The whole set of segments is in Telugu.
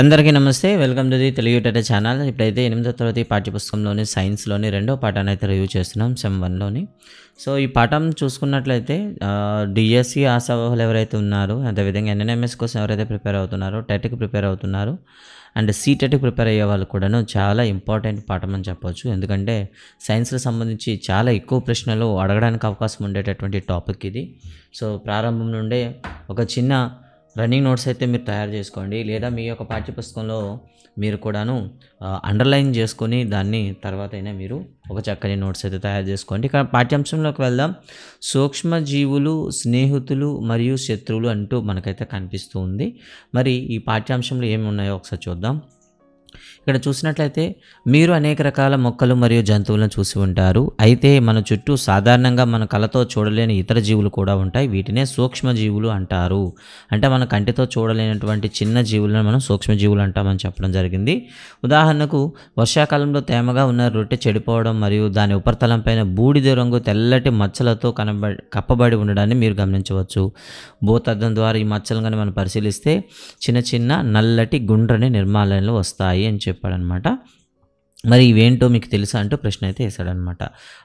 అందరికీ నమస్తే welcome to the Telugu TET channel ఇప్పుడైతే ఎనిమిదో తరగతి పాఠ్యపుస్తకంలోని సైన్స్లోని రెండో పాఠాన్ని అయితే రివ్యూ చేస్తున్నాం సెమ్ వన్లోని సో ఈ పాఠం చూసుకున్నట్లయితే డిఎస్సి ఆశావాహులు ఎవరైతే ఉన్నారో అదేవిధంగా ఎన్ఎన్ఎంఎస్ కోసం ఎవరైతే ప్రిపేర్ అవుతున్నారో టెట్కి ప్రిపేర్ అవుతున్నారు అండ్ సీటెట్కి ప్రిపేర్ అయ్యే వాళ్ళు కూడాను చాలా ఇంపార్టెంట్ పాఠం అని చెప్పవచ్చు ఎందుకంటే సైన్స్కి సంబంధించి చాలా ఎక్కువ ప్రశ్నలు అడగడానికి అవకాశం ఉండేటటువంటి టాపిక్ ఇది సో ప్రారంభం నుండే ఒక చిన్న రన్నింగ్ నోట్స్ అయితే మీరు తయారు చేసుకోండి లేదా మీ యొక్క పాఠ్యపుస్తకంలో మీరు కూడాను అండర్లైన్ చేసుకొని దాన్ని తర్వాత అయినా మీరు ఒక చక్కని నోట్స్ అయితే తయారు చేసుకోండి ఇక పాఠ్యాంశంలోకి వెళ్దాం సూక్ష్మజీవులు స్నేహితులు మరియు శత్రువులు అంటూ మనకైతే కనిపిస్తుంది మరి ఈ పాఠ్యాంశంలో ఏమి ఉన్నాయో ఒకసారి చూద్దాం ఇక్కడ చూసినట్లయితే మీరు అనేక రకాల మొక్కలు మరియు జంతువులను చూసి ఉంటారు అయితే మన చుట్టూ సాధారణంగా మన కళతో చూడలేని ఇతర జీవులు కూడా ఉంటాయి వీటినే సూక్ష్మజీవులు అంటారు అంటే మన కంటితో చూడలేనటువంటి చిన్న జీవులను మనం సూక్ష్మజీవులు అంటామని చెప్పడం జరిగింది ఉదాహరణకు వర్షాకాలంలో తేమగా ఉన్న రొట్టె చెడిపోవడం మరియు దాని ఉపరితలం పైన బూడిద రంగు తెల్లటి మచ్చలతో కనబ కప్పబడి ఉండడాన్ని మీరు గమనించవచ్చు భూతద్దం ద్వారా ఈ మచ్చలను మనం పరిశీలిస్తే చిన్న చిన్న నల్లటి గుండ్రని నిర్మాణాలు వస్తాయి అని చెప్పి చెప్పాడనమాట మరి ఇవేంటో మీకు తెలుసా అంటూ ప్రశ్న అయితే వేశాడనమాట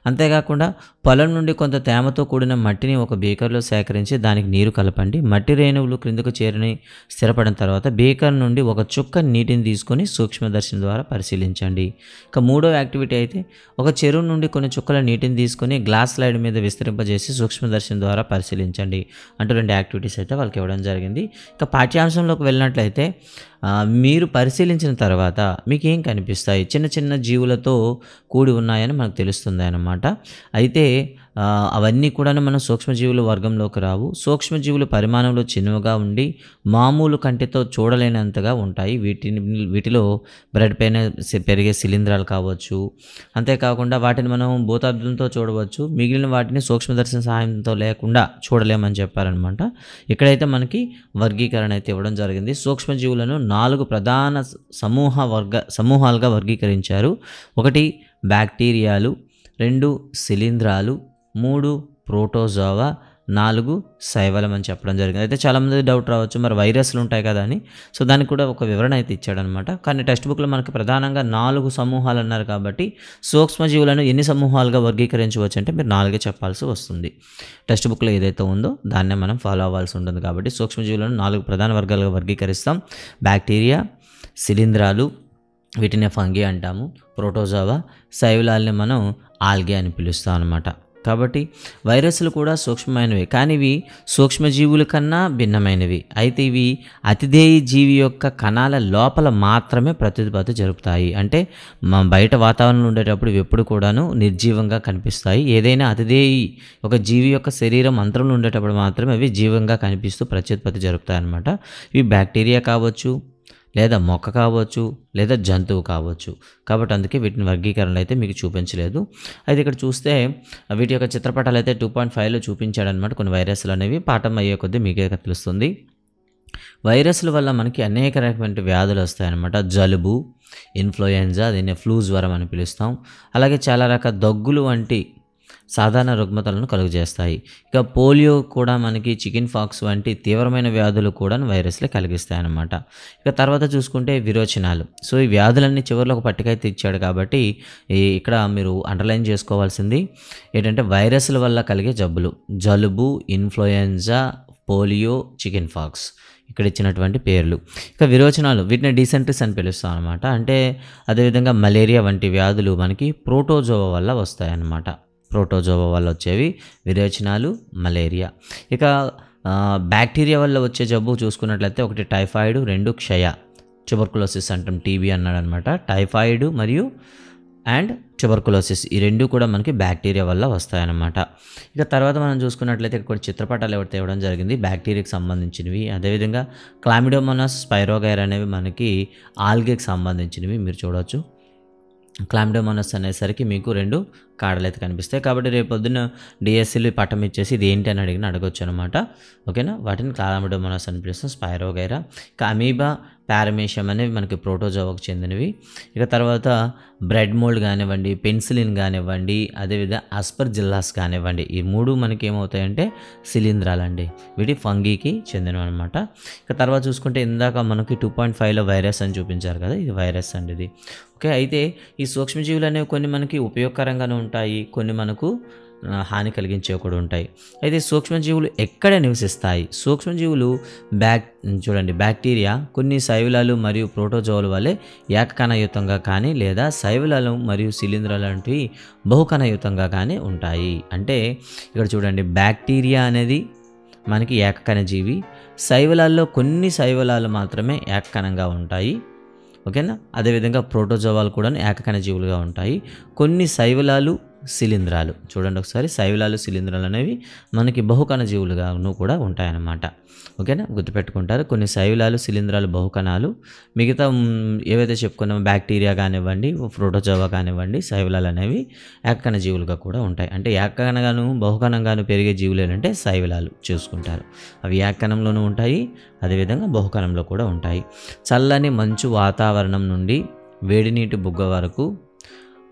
అంతేకాకుండా పొలం నుండి కొంత తేమతో కూడిన మట్టిని ఒక బీకర్లో సేకరించి దానికి నీరు కలపండి మట్టి రేణువులు క్రిందకు చేరిని స్థిరపడిన తర్వాత బీకర్ నుండి ఒక చుక్క నీటిని తీసుకొని సూక్ష్మదర్శిని ద్వారా పరిశీలించండి ఇక మూడో యాక్టివిటీ అయితే ఒక చెరువు నుండి కొన్ని చుక్కల నీటిని తీసుకొని గ్లాస్ స్లైడ్ మీద విస్తరింపజేసి సూక్ష్మదర్శిని ద్వారా పరిశీలించండి అంటూ రెండు యాక్టివిటీస్ అయితే వాళ్ళకి ఇవ్వడం జరిగింది ఇక పాఠ్యాంశంలోకి వెళ్ళినట్లయితే మీరు పరిశీలించిన తర్వాత మీకు ఏం కనిపిస్తాయి చిన్న చిన్న చిన్న జీవులతో కూడి ఉన్నాయని మనకు తెలుస్తుంది అన్నమాట అయితే అవన్నీ కూడాను మన సూక్ష్మజీవుల వర్గంలోకి రావు సూక్ష్మజీవులు పరిమాణంలో చిన్నగా ఉండి మామూలు కంటితో చూడలేనంతగా ఉంటాయి వీటిని వీటిలో బ్రెడ్ పైన పెరిగే శిలీంధ్రాలు కావచ్చు అంతేకాకుండా వాటిని మనం భూతాబ్దంతో చూడవచ్చు మిగిలిన వాటిని సూక్ష్మదర్శన సహాయంతో లేకుండా చూడలేమని చెప్పారనమాట ఇక్కడైతే మనకి వర్గీకరణ అయితే ఇవ్వడం జరిగింది సూక్ష్మజీవులను నాలుగు ప్రధాన సమూహ వర్గ సమూహాలుగా వర్గీకరించారు ఒకటి బ్యాక్టీరియాలు రెండు శిలీంధ్రాలు మూడు ప్రోటోజోవా నాలుగు శైవలం అని చెప్పడం జరిగింది అయితే చాలామంది డౌట్ రావచ్చు మరి వైరస్లు ఉంటాయి కదా అని సో దానికి కూడా ఒక వివరణ అయితే ఇచ్చాడనమాట కానీ టెక్స్ట్ బుక్లో మనకి ప్రధానంగా నాలుగు సమూహాలు అన్నారు కాబట్టి సూక్ష్మజీవులను ఎన్ని సమూహాలుగా వర్గీకరించవచ్చు అంటే మీరు నాలుగే చెప్పాల్సి వస్తుంది టెక్స్ట్ బుక్లో ఏదైతే ఉందో దాన్నే మనం ఫాలో అవ్వాల్సి ఉంటుంది కాబట్టి సూక్ష్మజీవులను నాలుగు ప్రధాన వర్గాలుగా వర్గీకరిస్తాం బ్యాక్టీరియా శిలీంధ్రాలు వీటినే ఫంగి అంటాము ప్రోటోజావా శైవలాల్ని మనం ఆల్గే అని పిలుస్తాం అనమాట కాబట్టి వైరస్లు కూడా సూక్ష్మమైనవి కానీ ఇవి సూక్ష్మజీవుల కన్నా భిన్నమైనవి అయితే ఇవి అతిధేయ జీవి యొక్క కణాల లోపల మాత్రమే ప్రత్యుత్పత్తి జరుపుతాయి అంటే మా బయట వాతావరణంలో ఉండేటప్పుడు ఎప్పుడు కూడాను నిర్జీవంగా కనిపిస్తాయి ఏదైనా అతిధేయి ఒక జీవి యొక్క శరీరం అంతరంలో ఉండేటప్పుడు మాత్రమే అవి జీవంగా కనిపిస్తూ ప్రత్యుత్పత్తి జరుపుతాయి అనమాట ఇవి బ్యాక్టీరియా కావచ్చు లేదా మొక్క కావచ్చు లేదా జంతువు కావచ్చు కాబట్టి అందుకే వీటిని వర్గీకరణలు అయితే మీకు చూపించలేదు అయితే ఇక్కడ చూస్తే వీటి యొక్క చిత్రపటాలు అయితే టూ పాయింట్ ఫైవ్లో చూపించాడనమాట కొన్ని వైరస్లు అనేవి పాఠం అయ్యే కొద్దీ మీకే తెలుస్తుంది వైరస్ల వల్ల మనకి అనేక రకమైన వ్యాధులు వస్తాయన్నమాట జలుబు ఇన్ఫ్లుయెంజా దీన్ని ఫ్లూ జ్వరం అని పిలుస్తాం అలాగే చాలా రకాల దగ్గులు వంటి సాధారణ రుగ్మతలను కలుగజేస్తాయి ఇక పోలియో కూడా మనకి చికెన్ ఫాక్స్ వంటి తీవ్రమైన వ్యాధులు కూడా వైరస్లే కలిగిస్తాయన్నమాట ఇక తర్వాత చూసుకుంటే విరోచనాలు సో ఈ వ్యాధులన్నీ చివరిలో ఒక పట్టికైతే ఇచ్చాడు కాబట్టి ఇక్కడ మీరు అండర్లైన్ చేసుకోవాల్సింది ఏంటంటే వైరస్ల వల్ల కలిగే జబ్బులు జలుబు ఇన్ఫ్లుయెంజా పోలియో చికెన్ ఫాక్స్ ఇక్కడ ఇచ్చినటువంటి పేర్లు ఇక విరోచనాలు వీటిని డీసెంట్రిస్ అని పిలుస్తాం అనమాట అంటే అదేవిధంగా మలేరియా వంటి వ్యాధులు మనకి ప్రోటోజోవా వల్ల వస్తాయన్నమాట ప్రోటోజోవా వల్ల వచ్చేవి విరేచనాలు మలేరియా ఇక బ్యాక్టీరియా వల్ల వచ్చే జబ్బు చూసుకున్నట్లయితే ఒకటి టైఫాయిడ్ రెండు క్షయ ట్యూబర్కులోసిస్ అంటాం టీబీ అన్నాడు అనమాట టైఫాయిడ్ మరియు అండ్ చుబర్కులోసిస్ ఈ రెండు కూడా మనకి బ్యాక్టీరియా వల్ల వస్తాయన్నమాట ఇక తర్వాత మనం చూసుకున్నట్లయితే ఇక్కడ కొన్ని చిత్రపటాలు ఎవరితో ఇవ్వడం జరిగింది బ్యాక్టీరియాకి సంబంధించినవి అదేవిధంగా క్లామిడోమోనస్ స్పైరోగైర్ అనేవి మనకి ఆల్గేకి సంబంధించినవి మీరు చూడవచ్చు క్లామ్డోమోనస్ అనేసరికి మీకు రెండు కాడలైతే కనిపిస్తాయి కాబట్టి రేపు పొద్దున్న డిఎస్సీలు పట్టం ఇచ్చేసి ఇది ఏంటి అని అడిగిన అడగొచ్చు అనమాట ఓకేనా వాటిని క్లామ్డోమోనస్ అని పిలుస్తాం స్పైరోగైరా ఇంకా అమీబా పారమేషియం అనేవి మనకి ప్రోటోజోవాకు చెందినవి ఇక తర్వాత బ్రెడ్ మోల్డ్ కానివ్వండి పెన్సిలిన్ కానివ్వండి అదేవిధంగా అస్పర్ జిల్లాస్ కానివ్వండి ఈ మూడు మనకి ఏమవుతాయంటే అండి వీటి ఫంగీకి చెందినవి అనమాట ఇక తర్వాత చూసుకుంటే ఇందాక మనకి టూ పాయింట్ ఫైవ్లో వైరస్ అని చూపించారు కదా ఇది వైరస్ అండి ఇది ఓకే అయితే ఈ సూక్ష్మజీవులు అనేవి కొన్ని మనకి ఉపయోగకరంగానే ఉంటాయి కొన్ని మనకు హాని కలిగించేవి కూడా ఉంటాయి అయితే సూక్ష్మజీవులు ఎక్కడ నివసిస్తాయి సూక్ష్మజీవులు బ్యాక్ చూడండి బ్యాక్టీరియా కొన్ని శైవులాలు మరియు ప్రోటోజోవుల వల్ల ఏకకణయుతంగా కానీ లేదా శైవులాలు మరియు శిలీంధ్రాలు లాంటివి బహుకణయుతంగా కానీ ఉంటాయి అంటే ఇక్కడ చూడండి బ్యాక్టీరియా అనేది మనకి ఏకకణజీవి శైవలాల్లో కొన్ని శైవలాలు మాత్రమే ఏకకణంగా ఉంటాయి ఓకేనా అదేవిధంగా ప్రోటోజోవాలు కూడా ఏకకణ జీవులుగా ఉంటాయి కొన్ని శైవలాలు శిలీంధ్రాలు చూడండి ఒకసారి శైలాలు శిలీంధ్రాలు అనేవి మనకి బహుకణ జీవులుగాను కూడా ఉంటాయన్నమాట ఓకేనా గుర్తుపెట్టుకుంటారు కొన్ని శైలాలు శిలీంధ్రాలు బహుకణాలు మిగతా ఏవైతే చెప్పుకున్నామో బ్యాక్టీరియా కానివ్వండి ఫ్రోటోజోవా కానివ్వండి శైలాలు అనేవి ఏకకణ జీవులుగా కూడా ఉంటాయి అంటే ఏకకణగాను బహుకణంగాను పెరిగే జీవులు ఏంటంటే శైలాలు చూసుకుంటారు అవి ఏకకణంలోనూ ఉంటాయి అదేవిధంగా బహుకణంలో కూడా ఉంటాయి చల్లని మంచు వాతావరణం నుండి వేడి నీటి బుగ్గ వరకు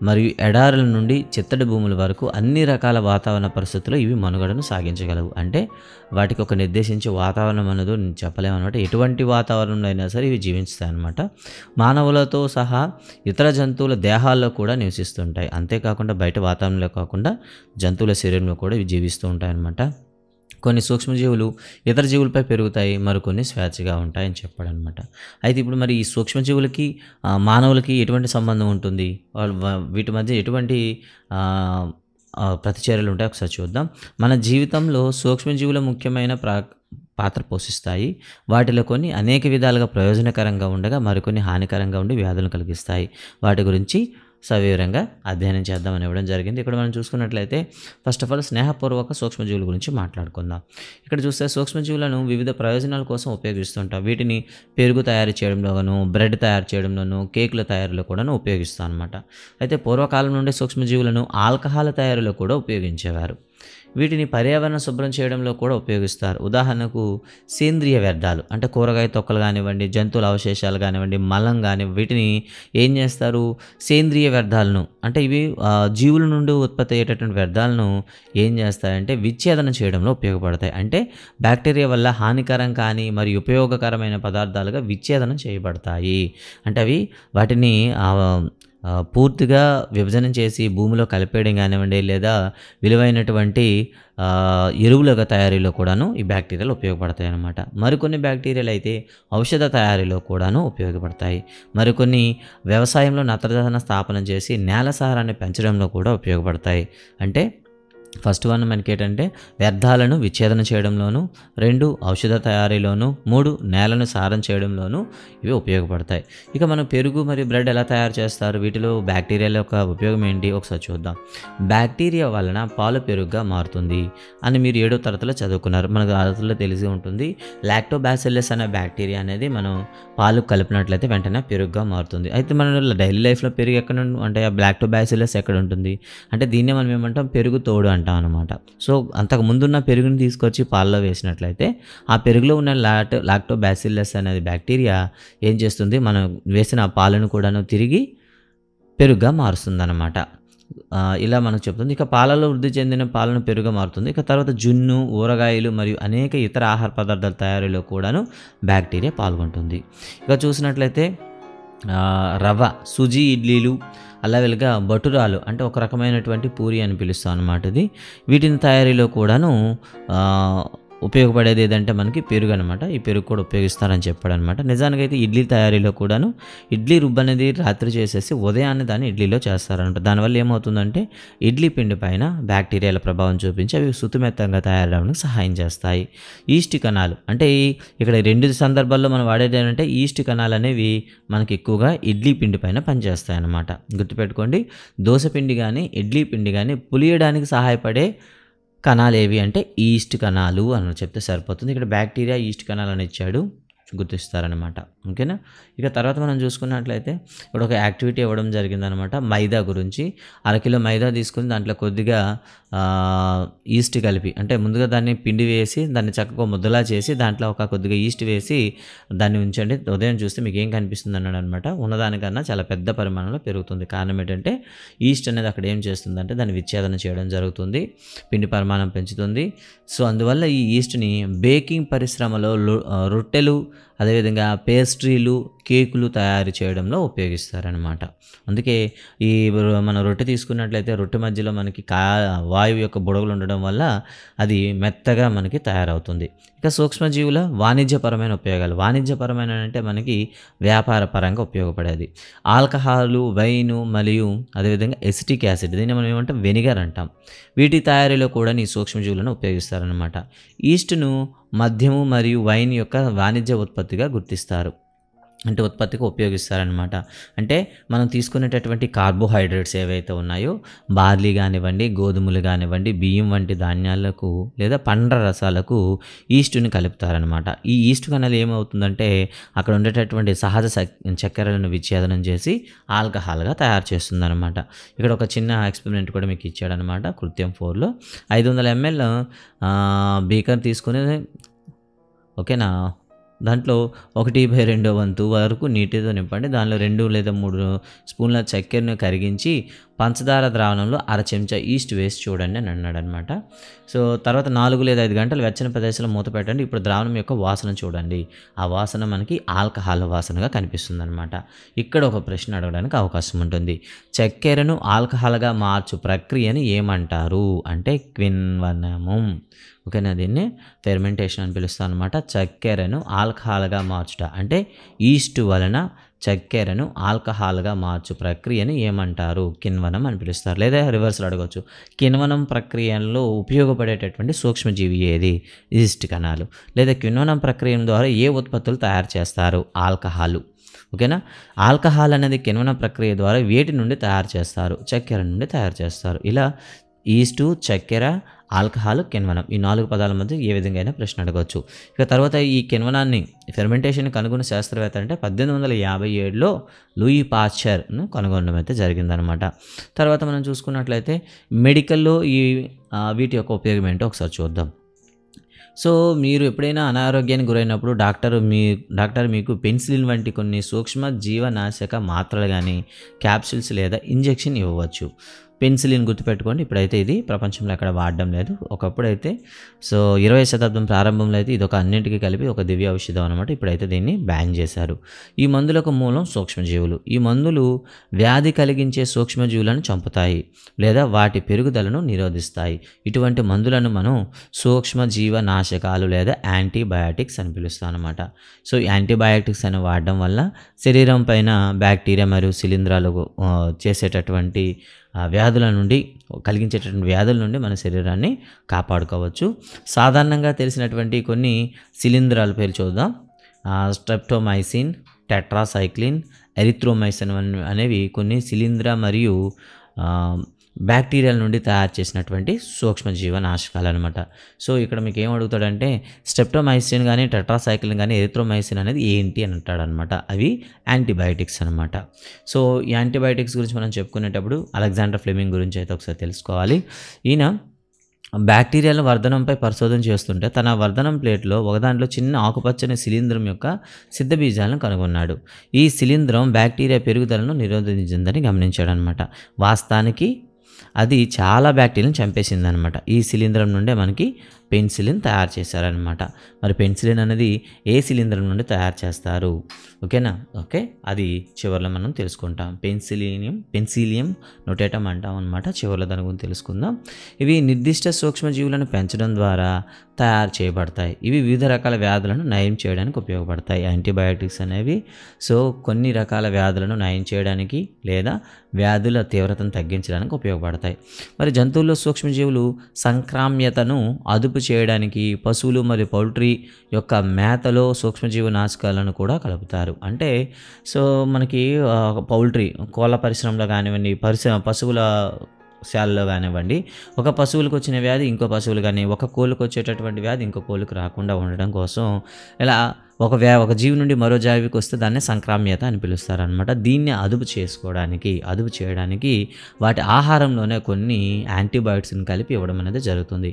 మరియు ఎడారుల నుండి చిత్తడి భూముల వరకు అన్ని రకాల వాతావరణ పరిస్థితులు ఇవి మనుగడను సాగించగలవు అంటే వాటికి ఒక నిర్దేశించే వాతావరణం అనేది నేను చెప్పలేమన్నమాట ఎటువంటి వాతావరణంలో అయినా సరే ఇవి జీవించుతాయి అనమాట మానవులతో సహా ఇతర జంతువుల దేహాల్లో కూడా నివసిస్తుంటాయి అంతేకాకుండా బయట వాతావరణంలో కాకుండా జంతువుల శరీరంలో కూడా ఇవి జీవిస్తూ ఉంటాయి అనమాట కొన్ని సూక్ష్మజీవులు ఇతర జీవులపై పెరుగుతాయి మరికొన్ని స్వేచ్ఛగా ఉంటాయని చెప్పాడు అనమాట అయితే ఇప్పుడు మరి ఈ సూక్ష్మజీవులకి మానవులకి ఎటువంటి సంబంధం ఉంటుంది వాళ్ళు వీటి మధ్య ఎటువంటి ప్రతిచర్యలు ఉంటాయి ఒకసారి చూద్దాం మన జీవితంలో సూక్ష్మజీవుల ముఖ్యమైన ప్రా పాత్ర పోషిస్తాయి వాటిలో కొన్ని అనేక విధాలుగా ప్రయోజనకరంగా ఉండగా మరికొన్ని హానికరంగా ఉండి వ్యాధులను కలిగిస్తాయి వాటి గురించి సవివరంగా అధ్యయనం చేద్దామని ఇవ్వడం జరిగింది ఇక్కడ మనం చూసుకున్నట్లయితే ఫస్ట్ ఆఫ్ ఆల్ స్నేహపూర్వక సూక్ష్మజీవుల గురించి మాట్లాడుకుందాం ఇక్కడ చూస్తే సూక్ష్మజీవులను వివిధ ప్రయోజనాల కోసం ఉపయోగిస్తుంటాం వీటిని పెరుగు తయారు చేయడంలోనూ బ్రెడ్ తయారు చేయడంలోనూ కేకుల తయారీలో కూడాను ఉపయోగిస్తాం అనమాట అయితే పూర్వకాలం నుండి సూక్ష్మజీవులను ఆల్కహాల్ తయారీలో కూడా ఉపయోగించేవారు వీటిని పర్యావరణ శుభ్రం చేయడంలో కూడా ఉపయోగిస్తారు ఉదాహరణకు సేంద్రియ వ్యర్థాలు అంటే కూరగాయ తొక్కలు కానివ్వండి జంతువుల అవశేషాలు కానివ్వండి మలం కానీ వీటిని ఏం చేస్తారు సేంద్రియ వ్యర్థాలను అంటే ఇవి జీవుల నుండి ఉత్పత్తి అయ్యేటటువంటి వ్యర్థాలను ఏం చేస్తారంటే విచ్ఛేదన చేయడంలో ఉపయోగపడతాయి అంటే బ్యాక్టీరియా వల్ల హానికరం కానీ మరియు ఉపయోగకరమైన పదార్థాలుగా విచ్ఛేదనం చేయబడతాయి అంటే అవి వాటిని పూర్తిగా విభజన చేసి భూమిలో కలిపేయడం కానివ్వండి లేదా విలువైనటువంటి ఎరువుల తయారీలో కూడాను ఈ బ్యాక్టీరియాలు ఉపయోగపడతాయి అన్నమాట మరికొన్ని బ్యాక్టీరియాలు అయితే ఔషధ తయారీలో కూడాను ఉపయోగపడతాయి మరికొన్ని వ్యవసాయంలో నత్రజన స్థాపన చేసి నేల సారాన్ని పెంచడంలో కూడా ఉపయోగపడతాయి అంటే ఫస్ట్ వన్ మనకి ఏంటంటే వ్యర్థాలను విచ్ఛేదన చేయడంలోను రెండు ఔషధ తయారీలోను మూడు నేలను సారం చేయడంలోను ఇవి ఉపయోగపడతాయి ఇక మనం పెరుగు మరియు బ్రెడ్ ఎలా తయారు చేస్తారు వీటిలో బ్యాక్టీరియాల యొక్క ఉపయోగం ఏంటి ఒకసారి చూద్దాం బ్యాక్టీరియా వలన పాలు పెరుగుగా మారుతుంది అని మీరు ఏడో తరగతిలో చదువుకున్నారు మనకు తరగతుల్లో తెలిసి ఉంటుంది లాక్టోబాసిల్లస్ అనే బ్యాక్టీరియా అనేది మనం పాలు కలిపినట్లయితే వెంటనే పెరుగుగా మారుతుంది అయితే మనం డైలీ లైఫ్లో పెరుగు ఎక్కడ అంటే ఆ బ్లాక్టోబాసిల్లస్ ఎక్కడ ఉంటుంది అంటే దీన్నే మనం ఏమంటాం పెరుగు తోడు అంటాం అనమాట సో అంతకు ముందున్న పెరుగుని తీసుకొచ్చి పాలలో వేసినట్లయితే ఆ పెరుగులో ఉన్న లాట్ లాక్టోబ్యాసిల్లస్ అనేది బ్యాక్టీరియా ఏం చేస్తుంది మనం వేసిన పాలను కూడాను తిరిగి పెరుగుగా మారుస్తుంది అనమాట ఇలా మనం చెప్తుంది ఇక పాలలో వృద్ధి చెందిన పాలను పెరుగుగా మారుతుంది ఇక తర్వాత జున్ను ఊరగాయలు మరియు అనేక ఇతర ఆహార పదార్థాల తయారీలో కూడాను బ్యాక్టీరియా పాల్గొంటుంది ఇక చూసినట్లయితే రవ సుజీ ఇడ్లీలు అలా బటురాలు అంటే ఒక రకమైనటువంటి పూరి అని పిలుస్తాం అన్నమాట ఇది వీటిని తయారీలో కూడాను ఉపయోగపడేది ఏదంటే మనకి పెరుగు అనమాట ఈ పెరుగు కూడా ఉపయోగిస్తారని చెప్పాడనమాట నిజానికైతే ఇడ్లీ తయారీలో కూడాను ఇడ్లీ రుబ్బు అనేది రాత్రి చేసేసి ఉదయాన్నే దాన్ని ఇడ్లీలో చేస్తారనమాట దానివల్ల ఏమవుతుందంటే ఇడ్లీ పిండి పైన బ్యాక్టీరియాల ప్రభావం చూపించి అవి సుతుమెత్తంగా తయారవడానికి సహాయం చేస్తాయి ఈస్ట్ కణాలు అంటే ఇక్కడ రెండు సందర్భాల్లో మనం వాడేది ఏంటంటే ఈస్ట్ కణాలు అనేవి మనకి ఎక్కువగా ఇడ్లీ పిండి పైన పనిచేస్తాయి అనమాట గుర్తుపెట్టుకోండి దోశ పిండి కానీ ఇడ్లీ పిండి కానీ పులియడానికి సహాయపడే కణాలు ఏవి అంటే ఈస్ట్ కణాలు అని చెప్తే సరిపోతుంది ఇక్కడ బ్యాక్టీరియా ఈస్ట్ కణాలు అని ఇచ్చాడు గుర్తిస్తారనమాట ఓకేనా ఇక తర్వాత మనం చూసుకున్నట్లయితే ఇప్పుడు ఒక యాక్టివిటీ ఇవ్వడం జరిగిందనమాట మైదా గురించి అరకిలో మైదా తీసుకుని దాంట్లో కొద్దిగా ఈస్ట్ కలిపి అంటే ముందుగా దాన్ని పిండి వేసి దాన్ని చక్కగా ముద్దలా చేసి దాంట్లో ఒక కొద్దిగా ఈస్ట్ వేసి దాన్ని ఉంచండి ఉదయం చూస్తే మీకు ఏం కనిపిస్తుంది అన్నాడు అనమాట ఉన్నదానికన్నా చాలా పెద్ద పరిమాణంలో పెరుగుతుంది కారణం ఏంటంటే ఈస్ట్ అనేది అక్కడ ఏం చేస్తుందంటే దాన్ని విచ్ఛేదన చేయడం జరుగుతుంది పిండి పరిమాణం పెంచుతుంది సో అందువల్ల ఈ ఈస్ట్ని బేకింగ్ పరిశ్రమలో రొట్టెలు అదేవిధంగా పేస్ట్రీలు కేకులు తయారు చేయడంలో ఉపయోగిస్తారనమాట అందుకే ఈ మనం రొట్టె తీసుకున్నట్లయితే రొట్టె మధ్యలో మనకి కా వాయువు యొక్క బుడగలు ఉండడం వల్ల అది మెత్తగా మనకి తయారవుతుంది ఇక సూక్ష్మజీవుల వాణిజ్యపరమైన ఉపయోగాలు వాణిజ్యపరమైన అంటే మనకి వ్యాపార పరంగా ఉపయోగపడేది ఆల్కహాలు వైను మరియు అదేవిధంగా ఎసిటిక్ యాసిడ్ దీన్ని మనం ఏమంటాం వెనిగర్ అంటాం వీటి తయారీలో కూడా ఈ సూక్ష్మజీవులను ఉపయోగిస్తారనమాట ఈస్ట్ను మద్యము మరియు వైన్ యొక్క వాణిజ్య ఉత్పత్తిగా గుర్తిస్తారు అంటే ఉత్పత్తికి ఉపయోగిస్తారనమాట అంటే మనం తీసుకునేటటువంటి కార్బోహైడ్రేట్స్ ఏవైతే ఉన్నాయో బార్లీ కానివ్వండి గోధుమలు కానివ్వండి బియ్యం వంటి ధాన్యాలకు లేదా పండ్ర రసాలకు ఈస్టుని కలుపుతారనమాట ఈ ఈస్ట్ కనాలి ఏమవుతుందంటే అక్కడ ఉండేటటువంటి సహజ చక్కెరలను విచ్ఛేదనం చేసి ఆల్కహాల్గా తయారు చేస్తుందనమాట ఇక్కడ ఒక చిన్న ఎక్స్పెరిమెంట్ కూడా మీకు ఇచ్చాడనమాట కృత్యం ఫోర్లో ఐదు వందల ఎంఎల్ బీకర్ తీసుకుని ఓకేనా దాంట్లో ఒకటి బై రెండో వంతు వరకు నీటితో నింపండి దానిలో రెండు లేదా మూడు స్పూన్ల చక్కెరను కరిగించి పంచదార ద్రావణంలో అర చెంచా ఈస్ట్ వేసి చూడండి అని అన్నాడనమాట సో తర్వాత నాలుగు లేదా ఐదు గంటలు వెచ్చని ప్రదేశంలో మూత పెట్టండి ఇప్పుడు ద్రావణం యొక్క వాసన చూడండి ఆ వాసన మనకి ఆల్కహాల్ వాసనగా కనిపిస్తుంది అనమాట ఇక్కడ ఒక ప్రశ్న అడగడానికి అవకాశం ఉంటుంది చక్కెరను ఆల్కహాల్గా మార్చు ప్రక్రియను ఏమంటారు అంటే క్విన్వనము ఓకేనా దీన్ని ఫెర్మెంటేషన్ అని పిలుస్తాం అనమాట చక్కెరను ఆల్కహాల్గా మార్చుట అంటే ఈస్ట్ వలన చక్కెరను ఆల్కహాల్గా మార్చు ప్రక్రియను ఏమంటారు కిన్వనం అని పిలుస్తారు లేదా రివర్స్లో అడగవచ్చు కిన్వనం ప్రక్రియలో ఉపయోగపడేటటువంటి సూక్ష్మజీవి ఏది ఈస్ట్ కణాలు లేదా కిన్వనం ప్రక్రియ ద్వారా ఏ ఉత్పత్తులు తయారు చేస్తారు ఆల్కహాలు ఓకేనా ఆల్కహాల్ అనేది కిన్వన ప్రక్రియ ద్వారా వేటి నుండి తయారు చేస్తారు చక్కెర నుండి తయారు చేస్తారు ఇలా ఈస్టు చక్కెర ఆల్కహాల్ కెన్వనం ఈ నాలుగు పదాల మధ్య ఏ విధంగా అయినా ప్రశ్న అడగవచ్చు ఇక తర్వాత ఈ కెన్వనాన్ని ఫెర్మెంటేషన్ కనుగొన్న శాస్త్రవేత్త అంటే పద్దెనిమిది వందల యాభై ఏడులో లూయి పాచర్ను కనుగొనడం అయితే జరిగిందనమాట తర్వాత మనం చూసుకున్నట్లయితే మెడికల్లో ఈ వీటి యొక్క ఉపయోగం ఏంటో ఒకసారి చూద్దాం సో మీరు ఎప్పుడైనా అనారోగ్యానికి గురైనప్పుడు డాక్టర్ మీ డాక్టర్ మీకు పెన్సిలిన్ వంటి కొన్ని సూక్ష్మ జీవనాశక మాత్రలు కానీ క్యాప్సూల్స్ లేదా ఇంజెక్షన్ ఇవ్వవచ్చు పెన్సిలిన్ గుర్తుపెట్టుకోండి ఇప్పుడైతే ఇది ప్రపంచంలో ఎక్కడ వాడడం లేదు ఒకప్పుడు అయితే సో ఇరవై శతాబ్దం ప్రారంభంలో అయితే ఇది ఒక అన్నింటికి కలిపి ఒక దివ్య ఔషధం అనమాట ఇప్పుడైతే దీన్ని బ్యాన్ చేశారు ఈ మందులకు మూలం సూక్ష్మజీవులు ఈ మందులు వ్యాధి కలిగించే సూక్ష్మజీవులను చంపుతాయి లేదా వాటి పెరుగుదలను నిరోధిస్తాయి ఇటువంటి మందులను మనం సూక్ష్మజీవ నాశకాలు లేదా యాంటీబయాటిక్స్ అని పిలుస్తాం అనమాట సో యాంటీబయాటిక్స్ అని వాడడం వల్ల శరీరం పైన బ్యాక్టీరియా మరియు శిలీంధ్రాలు చేసేటటువంటి ఆ వ్యాధుల నుండి కలిగించేటటువంటి వ్యాధుల నుండి మన శరీరాన్ని కాపాడుకోవచ్చు సాధారణంగా తెలిసినటువంటి కొన్ని శిలీంధ్రాల పేరు చూద్దాం స్ట్రెప్టోమైసిన్ టెట్రాసైక్లిన్ ఎరిథ్రోమైసిన్ అనేవి కొన్ని శిలీంధ్ర మరియు బ్యాక్టీరియల్ నుండి తయారు చేసినటువంటి సూక్ష్మజీవ నాశకాలు అనమాట సో ఇక్కడ మీకు ఏం అడుగుతాడంటే స్టెప్టోమైసిన్ కానీ టెట్రాసైక్లిన్ కానీ ఎరిథ్రోమైసిన్ అనేది ఏంటి అని అంటాడనమాట అవి యాంటీబయాటిక్స్ అనమాట సో ఈ యాంటీబయాటిక్స్ గురించి మనం చెప్పుకునేటప్పుడు అలెగ్జాండర్ ఫ్లెమింగ్ గురించి అయితే ఒకసారి తెలుసుకోవాలి ఈయన బ్యాక్టీరియాల వర్ధనంపై పరిశోధన చేస్తుంటే తన వర్ధనం ప్లేట్లో ఒకదాంట్లో చిన్న ఆకుపచ్చని శిలీంద్రం యొక్క సిద్ధ బీజాలను కనుగొన్నాడు ఈ శిలీంధ్రం బ్యాక్టీరియా పెరుగుదలను నిరోధించిందని గమనించాడనమాట వాస్తవానికి అది చాలా బ్యాక్టీరియాని చంపేసింది అనమాట ఈ శిలీంధ్రం నుండే మనకి పెన్సిలిన్ తయారు చేశారనమాట మరి పెన్సిలిన్ అనేది ఏ సిలిండర్ నుండి తయారు చేస్తారు ఓకేనా ఓకే అది చివరిలో మనం తెలుసుకుంటాం పెన్సిలినియం పెన్సిలియం నొటేటం అంటాం అనమాట చివరిలో దాని గురించి తెలుసుకుందాం ఇవి నిర్దిష్ట సూక్ష్మజీవులను పెంచడం ద్వారా తయారు చేయబడతాయి ఇవి వివిధ రకాల వ్యాధులను నయం చేయడానికి ఉపయోగపడతాయి యాంటీబయాటిక్స్ అనేవి సో కొన్ని రకాల వ్యాధులను నయం చేయడానికి లేదా వ్యాధుల తీవ్రతను తగ్గించడానికి ఉపయోగపడతాయి మరి జంతువుల్లో సూక్ష్మజీవులు సంక్రామ్యతను అదుపు చేయడానికి పశువులు మరియు పౌల్ట్రీ యొక్క మేతలో సూక్ష్మజీవ నాశకాలను కూడా కలుపుతారు అంటే సో మనకి పౌల్ట్రీ కోళ్ళ పరిశ్రమలో కానివ్వండి పరిశ్రమ పశువుల శాలలో కానివ్వండి ఒక పశువులకు వచ్చిన వ్యాధి ఇంకో పశువులు కానీ ఒక కోళ్ళకు వచ్చేటటువంటి వ్యాధి ఇంకో కోళ్ళకు రాకుండా ఉండడం కోసం ఇలా ఒక వ్యా ఒక జీవి నుండి మరో జావికి వస్తే దాన్ని సంక్రామ్యత అని పిలుస్తారనమాట దీన్ని అదుపు చేసుకోవడానికి అదుపు చేయడానికి వాటి ఆహారంలోనే కొన్ని యాంటీబయాటిక్స్ని కలిపి ఇవ్వడం అనేది జరుగుతుంది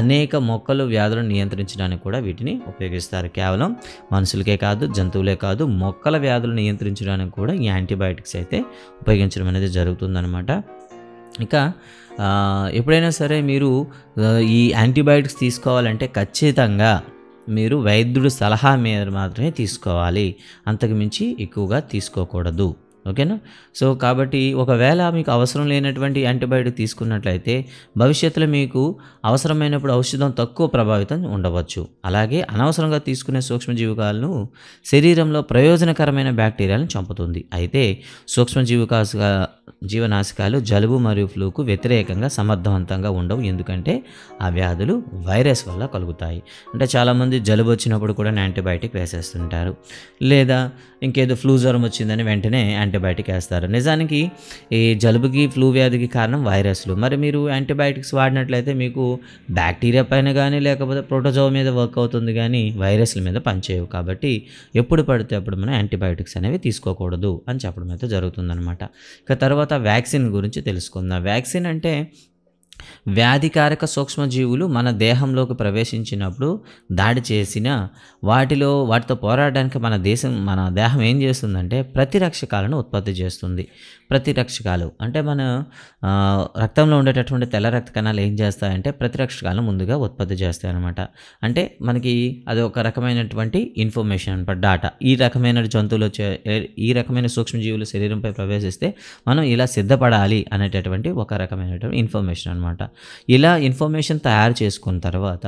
అనేక మొక్కలు వ్యాధులను నియంత్రించడానికి కూడా వీటిని ఉపయోగిస్తారు కేవలం మనుషులకే కాదు జంతువులే కాదు మొక్కల వ్యాధులను నియంత్రించడానికి కూడా ఈ యాంటీబయాటిక్స్ అయితే ఉపయోగించడం అనేది జరుగుతుందనమాట ఇక ఎప్పుడైనా సరే మీరు ఈ యాంటీబయాటిక్స్ తీసుకోవాలంటే ఖచ్చితంగా మీరు వైద్యుడి సలహా మీద మాత్రమే తీసుకోవాలి అంతకుమించి ఎక్కువగా తీసుకోకూడదు ఓకేనా సో కాబట్టి ఒకవేళ మీకు అవసరం లేనటువంటి యాంటీబయాటిక్ తీసుకున్నట్లయితే భవిష్యత్తులో మీకు అవసరమైనప్పుడు ఔషధం తక్కువ ప్రభావితం ఉండవచ్చు అలాగే అనవసరంగా తీసుకునే సూక్ష్మజీవికాలను శరీరంలో ప్రయోజనకరమైన బ్యాక్టీరియాలను చంపుతుంది అయితే సూక్ష్మజీవకాశ జీవనాశకాలు జలుబు మరియు ఫ్లూకు వ్యతిరేకంగా సమర్థవంతంగా ఉండవు ఎందుకంటే ఆ వ్యాధులు వైరస్ వల్ల కలుగుతాయి అంటే చాలామంది జలుబు వచ్చినప్పుడు కూడా యాంటీబయాటిక్ వేసేస్తుంటారు లేదా ఇంకేదో ఫ్లూ జ్వరం వచ్చిందని వెంటనే యాంటీబయాటిక్ వేస్తారు నిజానికి ఈ జలుబుకి ఫ్లూ వ్యాధికి కారణం వైరస్లు మరి మీరు యాంటీబయాటిక్స్ వాడినట్లయితే మీకు బ్యాక్టీరియా పైన కానీ లేకపోతే ప్రోటోజో మీద వర్క్ అవుతుంది కానీ వైరస్ల మీద పనిచేయవు కాబట్టి ఎప్పుడు పడితే అప్పుడు మనం యాంటీబయాటిక్స్ అనేవి తీసుకోకూడదు అని చెప్పడం అయితే జరుగుతుందనమాట ఇక తర్వాత వ్యాక్సిన్ గురించి తెలుసుకుందాం వ్యాక్సిన్ అంటే వ్యాధికారక సూక్ష్మజీవులు మన దేహంలోకి ప్రవేశించినప్పుడు దాడి చేసిన వాటిలో వాటితో పోరాడడానికి మన దేశం మన దేహం ఏం చేస్తుందంటే ప్రతిరక్షకాలను ఉత్పత్తి చేస్తుంది ప్రతిరక్షకాలు అంటే మన రక్తంలో ఉండేటటువంటి తెల్ల రక్త కణాలు ఏం చేస్తాయంటే ప్రతిరక్షకాలను ముందుగా ఉత్పత్తి చేస్తాయి అనమాట అంటే మనకి అది ఒక రకమైనటువంటి ఇన్ఫర్మేషన్ అనమాట డాటా ఈ రకమైన జంతువులు ఈ రకమైన సూక్ష్మజీవులు శరీరంపై ప్రవేశిస్తే మనం ఇలా సిద్ధపడాలి అనేటటువంటి ఒక రకమైనటువంటి ఇన్ఫర్మేషన్ అనమాట అనమాట ఇలా ఇన్ఫర్మేషన్ తయారు చేసుకున్న తర్వాత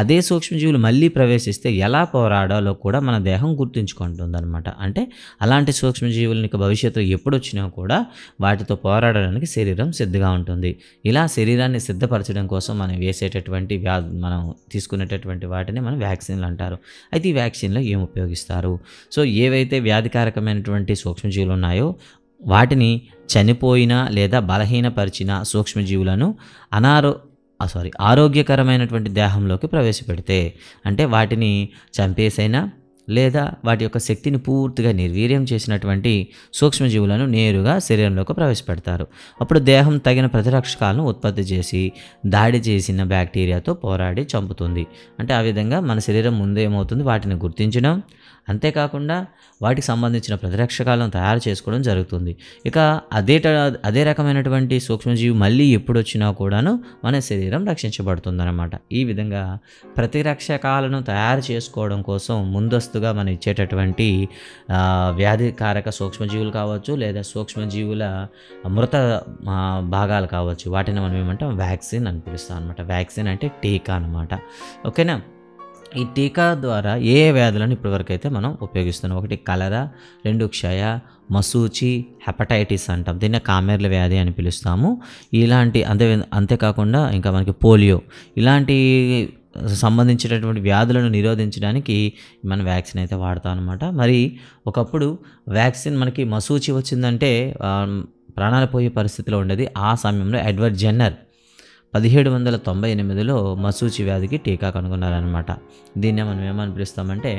అదే సూక్ష్మజీవులు మళ్ళీ ప్రవేశిస్తే ఎలా పోరాడాలో కూడా మన దేహం గుర్తుంచుకుంటుందన్నమాట అంటే అలాంటి సూక్ష్మజీవులకి భవిష్యత్తు ఎప్పుడు వచ్చినా కూడా వాటితో పోరాడడానికి శరీరం సిద్ధంగా ఉంటుంది ఇలా శరీరాన్ని సిద్ధపరచడం కోసం మనం వేసేటటువంటి వ్యాధి మనం తీసుకునేటటువంటి వాటిని మనం వ్యాక్సిన్లు అంటారు అయితే ఈ వ్యాక్సిన్లో ఏం ఉపయోగిస్తారు సో ఏవైతే వ్యాధికారకమైనటువంటి సూక్ష్మజీవులు ఉన్నాయో వాటిని చనిపోయిన లేదా బలహీనపరిచిన సూక్ష్మజీవులను అనారో సారీ ఆరోగ్యకరమైనటువంటి దేహంలోకి ప్రవేశపెడితే అంటే వాటిని చంపేసైనా లేదా వాటి యొక్క శక్తిని పూర్తిగా నిర్వీర్యం చేసినటువంటి సూక్ష్మజీవులను నేరుగా శరీరంలోకి ప్రవేశపెడతారు అప్పుడు దేహం తగిన ప్రతిరక్షకాలను ఉత్పత్తి చేసి దాడి చేసిన బ్యాక్టీరియాతో పోరాడి చంపుతుంది అంటే ఆ విధంగా మన శరీరం ముందు ఏమవుతుంది వాటిని గుర్తించడం అంతేకాకుండా వాటికి సంబంధించిన ప్రతిరక్షకాలను తయారు చేసుకోవడం జరుగుతుంది ఇక అదే అదే రకమైనటువంటి సూక్ష్మజీవి మళ్ళీ ఎప్పుడు వచ్చినా కూడాను మన శరీరం రక్షించబడుతుందన్నమాట ఈ విధంగా ప్రతిరక్షకాలను తయారు చేసుకోవడం కోసం ముందస్తుగా మనం ఇచ్చేటటువంటి వ్యాధికారక సూక్ష్మజీవులు కావచ్చు లేదా సూక్ష్మజీవుల మృత భాగాలు కావచ్చు వాటిని మనం ఏమంటాం వ్యాక్సిన్ అని పిలుస్తాం అనమాట వ్యాక్సిన్ అంటే టీకా అనమాట ఓకేనా ఈ టీకా ద్వారా ఏ వ్యాధులను ఇప్పటివరకు అయితే మనం ఉపయోగిస్తున్నాం ఒకటి కలరా రెండు క్షయ మసూచి హెపటైటిస్ అంటాం దీన్ని కామెర్ల వ్యాధి అని పిలుస్తాము ఇలాంటి అంతే అంతేకాకుండా ఇంకా మనకి పోలియో ఇలాంటి సంబంధించినటువంటి వ్యాధులను నిరోధించడానికి మనం వ్యాక్సిన్ అయితే వాడతాం అనమాట మరి ఒకప్పుడు వ్యాక్సిన్ మనకి మసూచి వచ్చిందంటే ప్రాణాలు పోయే పరిస్థితిలో ఉండేది ఆ సమయంలో ఎడ్వర్డ్ జెన్నర్ పదిహేడు వందల తొంభై ఎనిమిదిలో మసూచి వ్యాధికి టీకా కనుగొన్నారనమాట దీన్నే మనం ఏమని పిలుస్తామంటే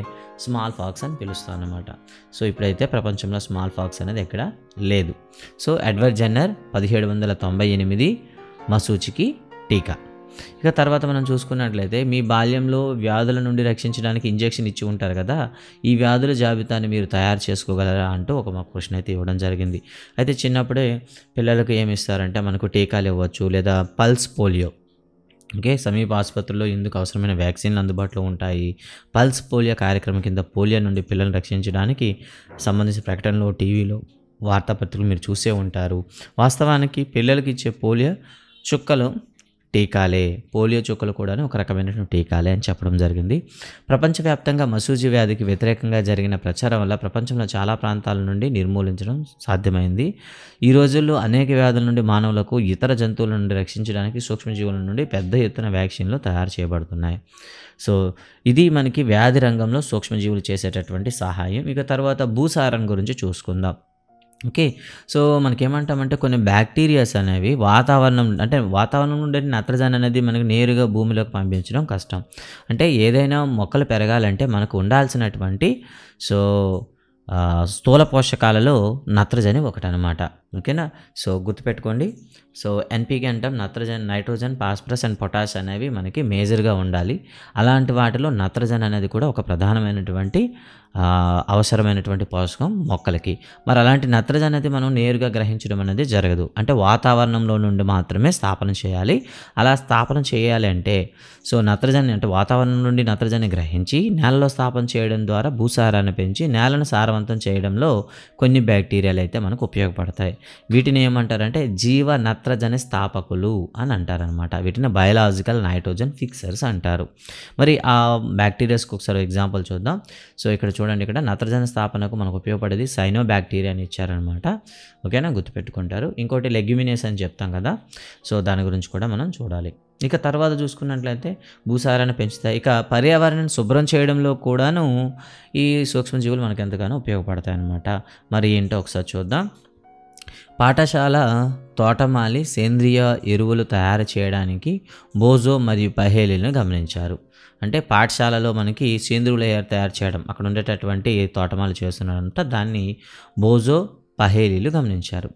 స్మాల్ ఫాక్స్ అని పిలుస్తాం అనమాట సో ఇప్పుడైతే ప్రపంచంలో స్మాల్ ఫాక్స్ అనేది ఎక్కడ లేదు సో ఎడ్వర్డ్ జెన్నర్ పదిహేడు వందల తొంభై ఎనిమిది మసూచికి టీకా ఇక తర్వాత మనం చూసుకున్నట్లయితే మీ బాల్యంలో వ్యాధుల నుండి రక్షించడానికి ఇంజెక్షన్ ఇచ్చి ఉంటారు కదా ఈ వ్యాధుల జాబితాని మీరు తయారు చేసుకోగలరా అంటూ ఒక మా క్వశ్చన్ అయితే ఇవ్వడం జరిగింది అయితే చిన్నప్పుడే పిల్లలకు ఏమి ఇస్తారంటే మనకు టీకాలు ఇవ్వచ్చు లేదా పల్స్ పోలియో ఓకే సమీప ఆసుపత్రుల్లో ఇందుకు అవసరమైన వ్యాక్సిన్లు అందుబాటులో ఉంటాయి పల్స్ పోలియో కార్యక్రమం కింద పోలియో నుండి పిల్లలను రక్షించడానికి సంబంధించిన ప్రకటనలు టీవీలో వార్తాపత్రికలు మీరు చూసే ఉంటారు వాస్తవానికి పిల్లలకి ఇచ్చే పోలియో చుక్కలు టీకాలే పోలియో చుక్కలు కూడా ఒక రకమైనటువంటి టీకాలే అని చెప్పడం జరిగింది ప్రపంచవ్యాప్తంగా మసూజి వ్యాధికి వ్యతిరేకంగా జరిగిన ప్రచారం వల్ల ప్రపంచంలో చాలా ప్రాంతాల నుండి నిర్మూలించడం సాధ్యమైంది ఈ రోజుల్లో అనేక వ్యాధుల నుండి మానవులకు ఇతర జంతువుల నుండి రక్షించడానికి సూక్ష్మజీవుల నుండి పెద్ద ఎత్తున వ్యాక్సిన్లు తయారు చేయబడుతున్నాయి సో ఇది మనకి వ్యాధి రంగంలో సూక్ష్మజీవులు చేసేటటువంటి సహాయం ఇక తర్వాత భూసారం గురించి చూసుకుందాం ఓకే సో మనకేమంటామంటే కొన్ని బ్యాక్టీరియాస్ అనేవి వాతావరణం అంటే వాతావరణం నుండి నత్రజని అనేది మనకు నేరుగా భూమిలోకి పంపించడం కష్టం అంటే ఏదైనా మొక్కలు పెరగాలంటే మనకు ఉండాల్సినటువంటి సో స్థూల పోషకాలలో నత్రజని ఒకటనమాట ఓకేనా సో గుర్తుపెట్టుకోండి సో ఎన్పికి అంటాం నత్రజన్ నైట్రోజన్ పాస్ప్రస్ అండ్ పొటాష్ అనేవి మనకి మేజర్గా ఉండాలి అలాంటి వాటిలో నత్రజన్ అనేది కూడా ఒక ప్రధానమైనటువంటి అవసరమైనటువంటి పోషకం మొక్కలకి మరి అలాంటి నత్రజన్ అనేది మనం నేరుగా గ్రహించడం అనేది జరగదు అంటే వాతావరణంలో నుండి మాత్రమే స్థాపన చేయాలి అలా స్థాపన చేయాలి అంటే సో నత్రజని అంటే వాతావరణం నుండి నత్రజని గ్రహించి నేలలో స్థాపన చేయడం ద్వారా భూసారాన్ని పెంచి నేలను సారవంతం చేయడంలో కొన్ని బ్యాక్టీరియాలు అయితే మనకు ఉపయోగపడతాయి వీటిని ఏమంటారంటే జీవ నత్ర నత్రజని స్థాపకులు అని అంటారనమాట వీటిని బయలాజికల్ నైట్రోజన్ ఫిక్సర్స్ అంటారు మరి ఆ బ్యాక్టీరియాస్కి ఒకసారి ఎగ్జాంపుల్ చూద్దాం సో ఇక్కడ చూడండి ఇక్కడ నత్రజని స్థాపనకు మనకు ఉపయోగపడేది సైనో బ్యాక్టీరియా అని ఇచ్చారనమాట ఓకేనా గుర్తుపెట్టుకుంటారు ఇంకోటి లెగ్యుమినేస్ అని చెప్తాం కదా సో దాని గురించి కూడా మనం చూడాలి ఇక తర్వాత చూసుకున్నట్లయితే భూసారాన్ని పెంచుతాయి ఇక పర్యావరణాన్ని శుభ్రం చేయడంలో కూడాను ఈ సూక్ష్మజీవులు మనకు ఎంతగానో ఉపయోగపడతాయి అనమాట మరి ఏంటో ఒకసారి చూద్దాం పాఠశాల తోటమాలి సేంద్రియ ఎరువులు తయారు చేయడానికి బోజో మరియు పహేలీలను గమనించారు అంటే పాఠశాలలో మనకి సేంద్రియులు తయారు చేయడం అక్కడ ఉండేటటువంటి తోటమాలు చేస్తున్నారంట దాన్ని బోజో పహేలీలు గమనించారు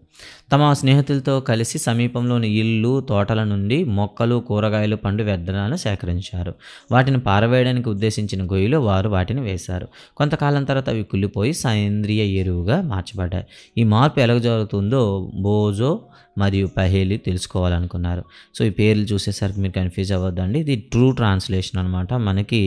తమ స్నేహితులతో కలిసి సమీపంలోని ఇల్లు తోటల నుండి మొక్కలు కూరగాయలు పండు వ్యర్థాలను సేకరించారు వాటిని పారవేయడానికి ఉద్దేశించిన గొయ్యిలో వారు వాటిని వేశారు కొంతకాలం తర్వాత అవి కుళ్ళిపోయి సేంద్రియ ఎరువుగా మార్చబడ్డాయి ఈ మార్పు ఎలా జరుగుతుందో బోజో మరియు పహేలి తెలుసుకోవాలనుకున్నారు సో ఈ పేర్లు చూసేసరికి మీరు కన్ఫ్యూజ్ అవ్వద్దండి ఇది ట్రూ ట్రాన్స్లేషన్ అనమాట మనకి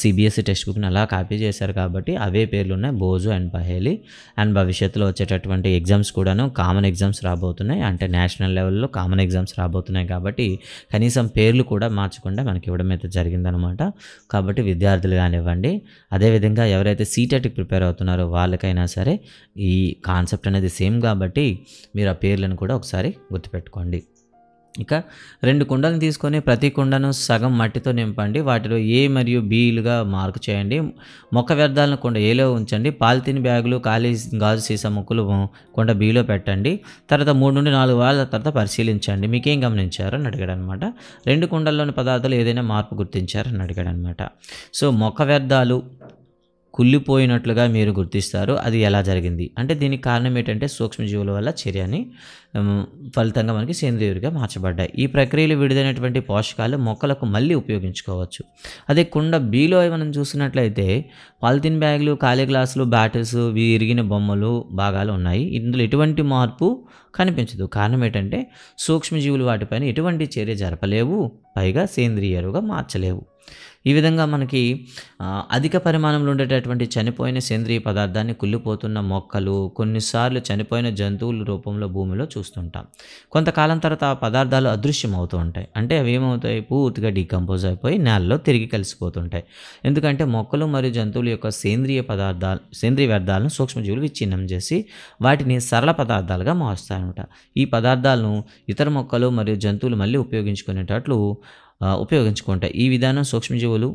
సిబిఎస్ఈ టెక్స్ట్ బుక్ని అలా కాపీ చేశారు కాబట్టి అవే పేర్లు ఉన్నాయి బోజు అండ్ పహేలి అండ్ భవిష్యత్తులో వచ్చేటటువంటి ఎగ్జామ్స్ కూడాను కామన్ ఎగ్జామ్స్ రాబోతున్నాయి అంటే నేషనల్ లెవెల్లో కామన్ ఎగ్జామ్స్ రాబోతున్నాయి కాబట్టి కనీసం పేర్లు కూడా మార్చకుండా మనకి ఇవ్వడం అయితే జరిగిందనమాట కాబట్టి విద్యార్థులు కానివ్వండి అదేవిధంగా ఎవరైతే సీటెట్కి e ప్రిపేర్ అవుతున్నారో వాళ్ళకైనా సరే ఈ కాన్సెప్ట్ అనేది సేమ్ కాబట్టి మీరు ఆ పేర్లను కూడా ఒకసారి గుర్తుపెట్టుకోండి ఇక రెండు కుండలను తీసుకొని ప్రతి కుండను సగం మట్టితో నింపండి వాటిలో ఏ మరియు బీలుగా మార్కు చేయండి మొక్క వ్యర్థాలను కుండ ఏలో ఉంచండి పాలిథిన్ బ్యాగులు ఖాళీ గాజు సీసా ముక్కులు కుండ బీలో పెట్టండి తర్వాత మూడు నుండి నాలుగు వారాల తర్వాత పరిశీలించండి మీకేం గమనించారు అని అడిగాడు అనమాట రెండు కుండల్లోని పదార్థాలు ఏదైనా మార్పు గుర్తించారని అడిగాడు అనమాట సో మొక్క వ్యర్థాలు కుళ్ళిపోయినట్లుగా మీరు గుర్తిస్తారు అది ఎలా జరిగింది అంటే దీనికి కారణం ఏంటంటే సూక్ష్మజీవుల వల్ల చర్యని ఫలితంగా మనకి సేంద్రియ ఎరువుగా మార్చబడ్డాయి ఈ ప్రక్రియలు విడుదలైనటువంటి పోషకాలు మొక్కలకు మళ్ళీ ఉపయోగించుకోవచ్చు అదే కుండ బీలో మనం చూసినట్లయితే పాలిథిన్ బ్యాగులు ఖాళీ గ్లాసులు బ్యాటిల్స్ విరిగిన బొమ్మలు భాగాలు ఉన్నాయి ఇందులో ఎటువంటి మార్పు కనిపించదు కారణం ఏంటంటే సూక్ష్మజీవులు వాటిపైన ఎటువంటి చర్య జరపలేవు పైగా సేంద్రియ ఎరువుగా మార్చలేవు ఈ విధంగా మనకి అధిక పరిమాణంలో ఉండేటటువంటి చనిపోయిన సేంద్రియ పదార్థాన్ని కుళ్ళిపోతున్న మొక్కలు కొన్నిసార్లు చనిపోయిన జంతువుల రూపంలో భూమిలో చూస్తుంటాం కొంతకాలం తర్వాత ఆ పదార్థాలు అదృశ్యం అవుతూ ఉంటాయి అంటే అవి ఏమవుతాయి పూర్తిగా డీకంపోజ్ అయిపోయి నేలలో తిరిగి కలిసిపోతుంటాయి ఎందుకంటే మొక్కలు మరియు జంతువుల యొక్క సేంద్రియ పదార్థాలు సేంద్రియ వ్యర్థాలను సూక్ష్మజీవులు విచ్ఛిన్నం చేసి వాటిని సరళ పదార్థాలుగా మారుస్తాయన్నమాట ఈ పదార్థాలను ఇతర మొక్కలు మరియు జంతువులు మళ్ళీ ఉపయోగించుకునేటట్లు ఉపయోగించుకుంటాయి ఈ విధానం సూక్ష్మజీవులు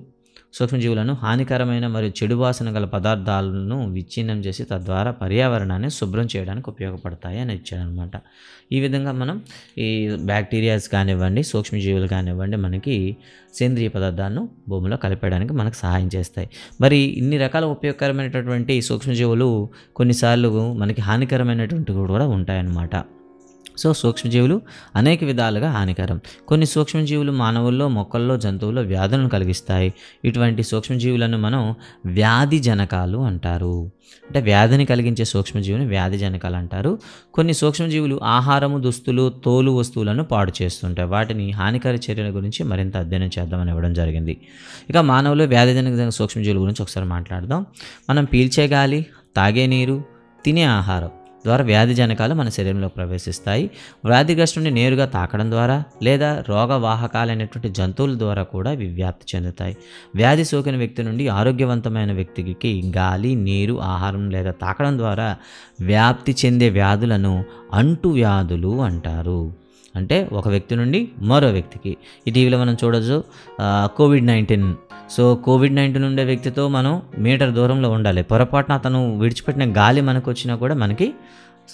సూక్ష్మజీవులను హానికరమైన మరియు చెడు వాసన గల పదార్థాలను విచ్ఛిన్నం చేసి తద్వారా పర్యావరణాన్ని శుభ్రం చేయడానికి ఉపయోగపడతాయి అని ఇచ్చారనమాట ఈ విధంగా మనం ఈ బ్యాక్టీరియాస్ కానివ్వండి సూక్ష్మజీవులు కానివ్వండి మనకి సేంద్రియ పదార్థాలను భూమిలో కలిపేయడానికి మనకు సహాయం చేస్తాయి మరి ఇన్ని రకాల ఉపయోగకరమైనటువంటి సూక్ష్మజీవులు కొన్నిసార్లు మనకి హానికరమైనటువంటి కూడా ఉంటాయన్నమాట సో సూక్ష్మజీవులు అనేక విధాలుగా హానికరం కొన్ని సూక్ష్మజీవులు మానవుల్లో మొక్కల్లో జంతువుల్లో వ్యాధులను కలిగిస్తాయి ఇటువంటి సూక్ష్మజీవులను మనం వ్యాధి జనకాలు అంటారు అంటే వ్యాధిని కలిగించే సూక్ష్మజీవుని వ్యాధి జనకాలు అంటారు కొన్ని సూక్ష్మజీవులు ఆహారము దుస్తులు తోలు వస్తువులను పాడు చేస్తుంటాయి వాటిని హానికర చర్యల గురించి మరింత అధ్యయనం చేద్దామని ఇవ్వడం జరిగింది ఇక మానవులు వ్యాధి జనక సూక్ష్మజీవుల గురించి ఒకసారి మాట్లాడదాం మనం పీల్చే గాలి తాగే నీరు తినే ఆహారం ద్వారా వ్యాధి జనకాలు మన శరీరంలో ప్రవేశిస్తాయి వ్యాధిగ్రస్తుని నేరుగా తాకడం ద్వారా లేదా రోగవాహకాలైనటువంటి జంతువుల ద్వారా కూడా ఇవి వ్యాప్తి చెందుతాయి వ్యాధి సోకిన వ్యక్తి నుండి ఆరోగ్యవంతమైన వ్యక్తికి గాలి నీరు ఆహారం లేదా తాకడం ద్వారా వ్యాప్తి చెందే వ్యాధులను అంటు వ్యాధులు అంటారు అంటే ఒక వ్యక్తి నుండి మరో వ్యక్తికి ఇటీవల మనం చూడొచ్చు Covid nineteen so Covid nineteen ఉండే వ్యక్తితో మనం మీటర్ దూరంలో ఉండాలి పొరపాటున అతను విడిచిపెట్టిన గాలి మనకు వచ్చినా కూడా మనకి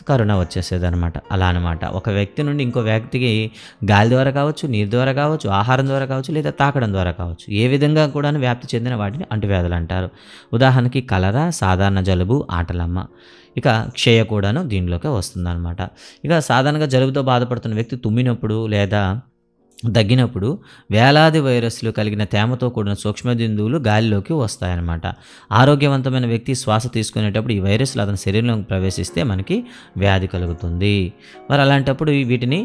కరోనా వచ్చేసేది అనమాట అలా అనమాట ఒక వ్యక్తి నుండి ఇంకో వ్యక్తికి గాలి ద్వారా కావచ్చు నీరు ద్వారా కావచ్చు ఆహారం ద్వారా కావచ్చు లేదా తాకడం ద్వారా కావచ్చు ఏ విధంగా కూడా వ్యాప్తి చెందిన వాటిని అంటువ్యాధులు అంటారు ఉదాహరణకి కలరా సాధారణ జలుబు ఆటలమ్మ ఇక క్షయ కూడాను దీనిలోకి వస్తుందన్నమాట ఇక సాధారణంగా జలుబుతో బాధపడుతున్న వ్యక్తి తుమ్మినప్పుడు లేదా తగ్గినప్పుడు వేలాది వైరస్లు కలిగిన తేమతో కూడిన సూక్ష్మజంతువులు గాలిలోకి వస్తాయన్నమాట ఆరోగ్యవంతమైన వ్యక్తి శ్వాస తీసుకునేటప్పుడు ఈ వైరస్లు అతని శరీరంలోకి ప్రవేశిస్తే మనకి వ్యాధి కలుగుతుంది మరి అలాంటప్పుడు వీటిని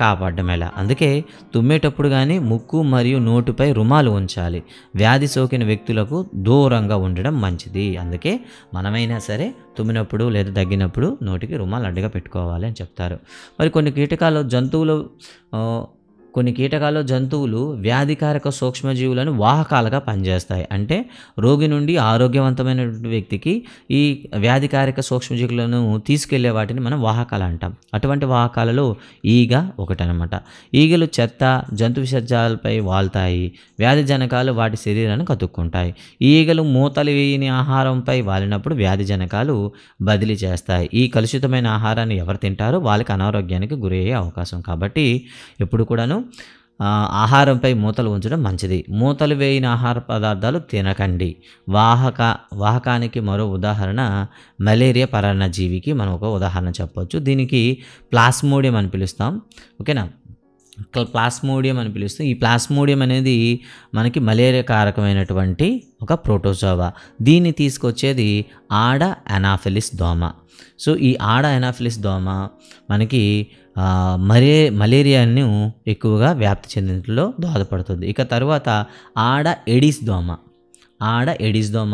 కాపాడడం ఎలా అందుకే తుమ్మేటప్పుడు కానీ ముక్కు మరియు నోటిపై రుమాలు ఉంచాలి వ్యాధి సోకిన వ్యక్తులకు దూరంగా ఉండడం మంచిది అందుకే మనమైనా సరే తుమ్మినప్పుడు లేదా తగ్గినప్పుడు నోటికి రుమాలు అడ్డగా పెట్టుకోవాలి అని చెప్తారు మరి కొన్ని కీటకాలు జంతువులు కొన్ని కీటకాలు జంతువులు వ్యాధికారక సూక్ష్మజీవులను వాహకాలుగా పనిచేస్తాయి అంటే రోగి నుండి ఆరోగ్యవంతమైన వ్యక్తికి ఈ వ్యాధికారక సూక్ష్మజీవులను తీసుకెళ్లే వాటిని మనం వాహకాలు అంటాం అటువంటి వాహకాలలో ఈగ ఒకటనమాట ఈగలు చెత్త జంతు విసర్జాలపై వాల్తాయి వ్యాధి జనకాలు వాటి శరీరాన్ని కతుక్కుంటాయి ఈగలు మూతలు వేయని ఆహారంపై వాలినప్పుడు వ్యాధి జనకాలు బదిలీ చేస్తాయి ఈ కలుషితమైన ఆహారాన్ని ఎవరు తింటారో వాళ్ళకి అనారోగ్యానికి గురయ్యే అవకాశం కాబట్టి ఎప్పుడు కూడాను ఉంచడం ఆహారంపై మూతలు ఉంచడం మంచిది మూతలు వేయిన ఆహార పదార్థాలు తినకండి వాహక వాహకానికి మరో ఉదాహరణ మలేరియా జీవికి మనం ఒక ఉదాహరణ చెప్పవచ్చు దీనికి ప్లాస్మోడియం అని పిలుస్తాం ఓకేనా ప్లాస్మోడియం అని పిలుస్తాం ఈ ప్లాస్మోడియం అనేది మనకి మలేరియా కారకమైనటువంటి ఒక ప్రోటోజోవా దీన్ని తీసుకొచ్చేది ఆడ అనాఫిలిస్ దోమ సో ఈ ఆడ ఎనాఫిలిస్ దోమ మనకి మరే మలేరియాను ఎక్కువగా వ్యాప్తి చెందినట్లో దోహదపడుతుంది ఇక తర్వాత ఆడ ఎడిస్ దోమ ఆడ ఎడిస్దోమ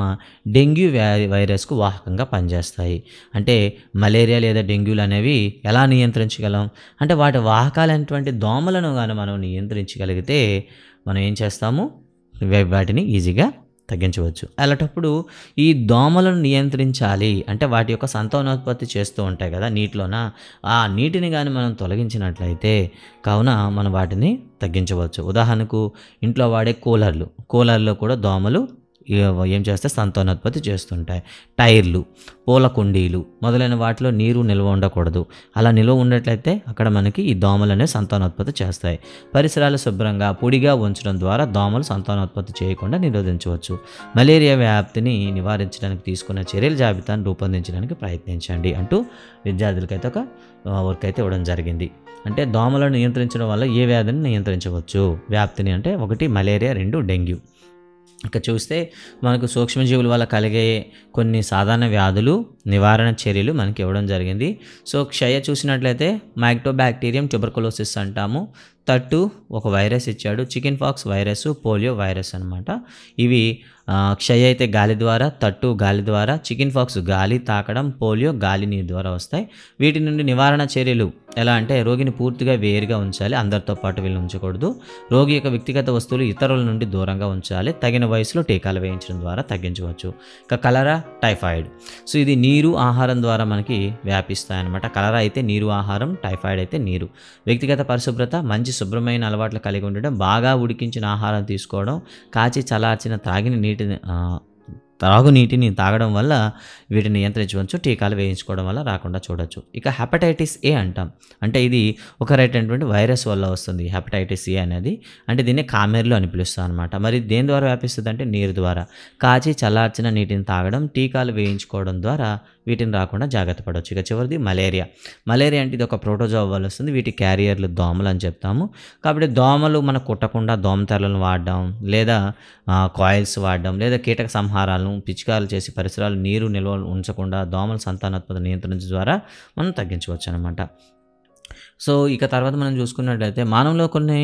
డెంగ్యూ వైరస్కు వాహకంగా పనిచేస్తాయి అంటే మలేరియా లేదా డెంగ్యూలు అనేవి ఎలా నియంత్రించగలం అంటే వాటి వాహకాలైనటువంటి దోమలను కానీ మనం నియంత్రించగలిగితే మనం ఏం చేస్తాము వాటిని ఈజీగా తగ్గించవచ్చు అలాంటప్పుడు ఈ దోమలను నియంత్రించాలి అంటే వాటి యొక్క సంతానోత్పత్తి చేస్తూ ఉంటాయి కదా నీటిలోన ఆ నీటిని కానీ మనం తొలగించినట్లయితే కావున మనం వాటిని తగ్గించవచ్చు ఉదాహరణకు ఇంట్లో వాడే కూలర్లు కూలర్లో కూడా దోమలు ఏం చేస్తే సంతానోత్పత్తి చేస్తుంటాయి టైర్లు పూల కుండీలు మొదలైన వాటిలో నీరు నిల్వ ఉండకూడదు అలా నిల్వ ఉన్నట్లయితే అక్కడ మనకి ఈ దోమలు అనేవి సంతానోత్పత్తి చేస్తాయి పరిసరాలు శుభ్రంగా పొడిగా ఉంచడం ద్వారా దోమలు సంతానోత్పత్తి చేయకుండా నిరోధించవచ్చు మలేరియా వ్యాప్తిని నివారించడానికి తీసుకున్న చర్యల జాబితాను రూపొందించడానికి ప్రయత్నించండి అంటూ విద్యార్థులకైతే ఒక వర్క్ అయితే ఇవ్వడం జరిగింది అంటే దోమలను నియంత్రించడం వల్ల ఏ వ్యాధిని నియంత్రించవచ్చు వ్యాప్తిని అంటే ఒకటి మలేరియా రెండు డెంగ్యూ ఇక చూస్తే మనకు సూక్ష్మజీవుల వల్ల కలిగే కొన్ని సాధారణ వ్యాధులు నివారణ చర్యలు మనకి ఇవ్వడం జరిగింది సో క్షయ చూసినట్లయితే మైక్టోబ్యాక్టీరియం ట్యూబర్కులోసిస్ అంటాము తట్టు ఒక వైరస్ ఇచ్చాడు chicken pox virus polio virus అనమాట ఇవి క్షయ అయితే గాలి ద్వారా తట్టు గాలి ద్వారా చికెన్ ఫాక్స్ గాలి తాకడం పోలియో గాలి నీరు ద్వారా వస్తాయి వీటి నుండి నివారణ చర్యలు ఎలా అంటే రోగిని పూర్తిగా వేరుగా ఉంచాలి అందరితో పాటు వీళ్ళు ఉంచకూడదు రోగి యొక్క వ్యక్తిగత వస్తువులు ఇతరుల నుండి దూరంగా ఉంచాలి తగిన వయసులో టీకాలు వేయించడం ద్వారా తగ్గించవచ్చు ఇక కలరా టైఫాయిడ్ సో ఇది నీరు ఆహారం ద్వారా మనకి వ్యాపిస్తాయన్నమాట కలరా అయితే నీరు ఆహారం టైఫాయిడ్ అయితే నీరు వ్యక్తిగత పరిశుభ్రత మంచి శుభ్రమైన అలవాట్లు కలిగి ఉండడం బాగా ఉడికించిన ఆహారం తీసుకోవడం కాచి చలార్చిన తాగిన నీరు నీటిని త్రాగునీటిని తాగడం వల్ల వీటిని నియంత్రించవచ్చు టీకాలు వేయించుకోవడం వల్ల రాకుండా చూడవచ్చు ఇక హెపటైటిస్ ఏ అంటాం అంటే ఇది ఒక రైటైనటువంటి వైరస్ వల్ల వస్తుంది హెపటైటిస్ ఏ అనేది అంటే దీన్ని కామెర్లు అని పిలుస్తాం అనమాట మరి దేని ద్వారా వ్యాపిస్తుంది అంటే నీరు ద్వారా కాచి చల్లార్చిన నీటిని తాగడం టీకాలు వేయించుకోవడం ద్వారా వీటిని రాకుండా జాగ్రత్త పడవచ్చు ఇక చివరిది మలేరియా మలేరియా అంటే ఇది ఒక ప్రోటోజో వల్ల వస్తుంది వీటి క్యారియర్లు దోమలు అని చెప్తాము కాబట్టి దోమలు మనకు కుట్టకుండా దోమతెరలను వాడడం లేదా కాయిల్స్ వాడడం లేదా కీటక సంహారాలను పిచికాలు చేసి పరిసరాలు నీరు నిల్వ ఉంచకుండా దోమల సంతానోత్పత్తి నియంత్రణ ద్వారా మనం తగ్గించవచ్చు అనమాట సో ఇక తర్వాత మనం చూసుకున్నట్లయితే మానవులో కొన్ని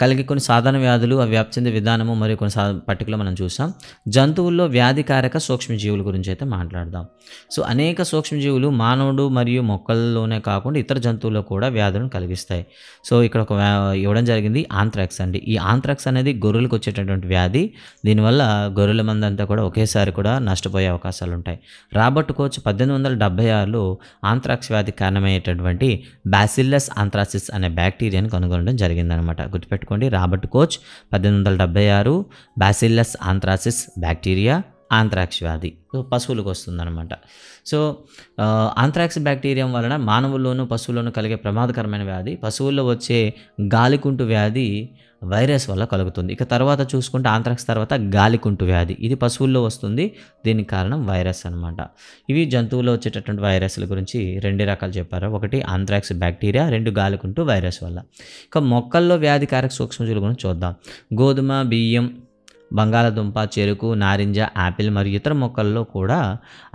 కలిగే కొన్ని సాధారణ వ్యాధులు అవి వ్యాప్తి చెందే విధానము మరియు కొన్ని సా పర్టికులర్ మనం చూసాం జంతువుల్లో వ్యాధికారక సూక్ష్మజీవుల గురించి అయితే మాట్లాడదాం సో అనేక సూక్ష్మజీవులు మానవుడు మరియు మొక్కల్లోనే కాకుండా ఇతర జంతువుల్లో కూడా వ్యాధులను కలిగిస్తాయి సో ఇక్కడ ఒక ఇవ్వడం జరిగింది ఆంథ్రాక్స్ అండి ఈ ఆంథ్రాక్స్ అనేది గొర్రెలకు వచ్చేటటువంటి వ్యాధి దీనివల్ల గొర్రెల మందంతా కూడా ఒకేసారి కూడా నష్టపోయే అవకాశాలు ఉంటాయి రాబర్ట్ కోచ్ పద్దెనిమిది వందల డెబ్బై ఆరులో ఆంథ్రాక్స్ వ్యాధి కారణమయ్యేటటువంటి బ్యాసిల్లస్ ఆంథ్రాసిస్ అనే బ్యాక్టీరియాను కనుగొనడం జరిగిందనమాట గుర్తుపెట్టు గుర్తుపెట్టుకోండి రాబర్ట్ కోచ్ పద్దెనిమిది వందల డెబ్బై ఆరు బాసిల్లస్ ఆంథ్రాసిస్ బ్యాక్టీరియా ఆంథ్రాక్స్ వ్యాధి సో పశువులకు వస్తుందన్నమాట సో ఆంథ్రాక్స్ బ్యాక్టీరియం వలన మానవుల్లోనూ పశువుల్లోనూ కలిగే ప్రమాదకరమైన వ్యాధి పశువుల్లో వచ్చే గాలికుంటు వ్యాధి వైరస్ వల్ల కలుగుతుంది ఇక తర్వాత చూసుకుంటే ఆంత్రాక్స్ తర్వాత గాలికుంటు వ్యాధి ఇది పశువుల్లో వస్తుంది దీనికి కారణం వైరస్ అనమాట ఇవి జంతువుల్లో వచ్చేటటువంటి వైరస్ల గురించి రెండు రకాలు చెప్పారు ఒకటి ఆంథ్రాక్స్ బ్యాక్టీరియా రెండు గాలికుంటు వైరస్ వల్ల ఇక మొక్కల్లో వ్యాధికారక సూక్ష్మజీవుల గురించి చూద్దాం గోధుమ బియ్యం బంగాళదుంప చెరుకు నారింజ యాపిల్ మరియు ఇతర మొక్కల్లో కూడా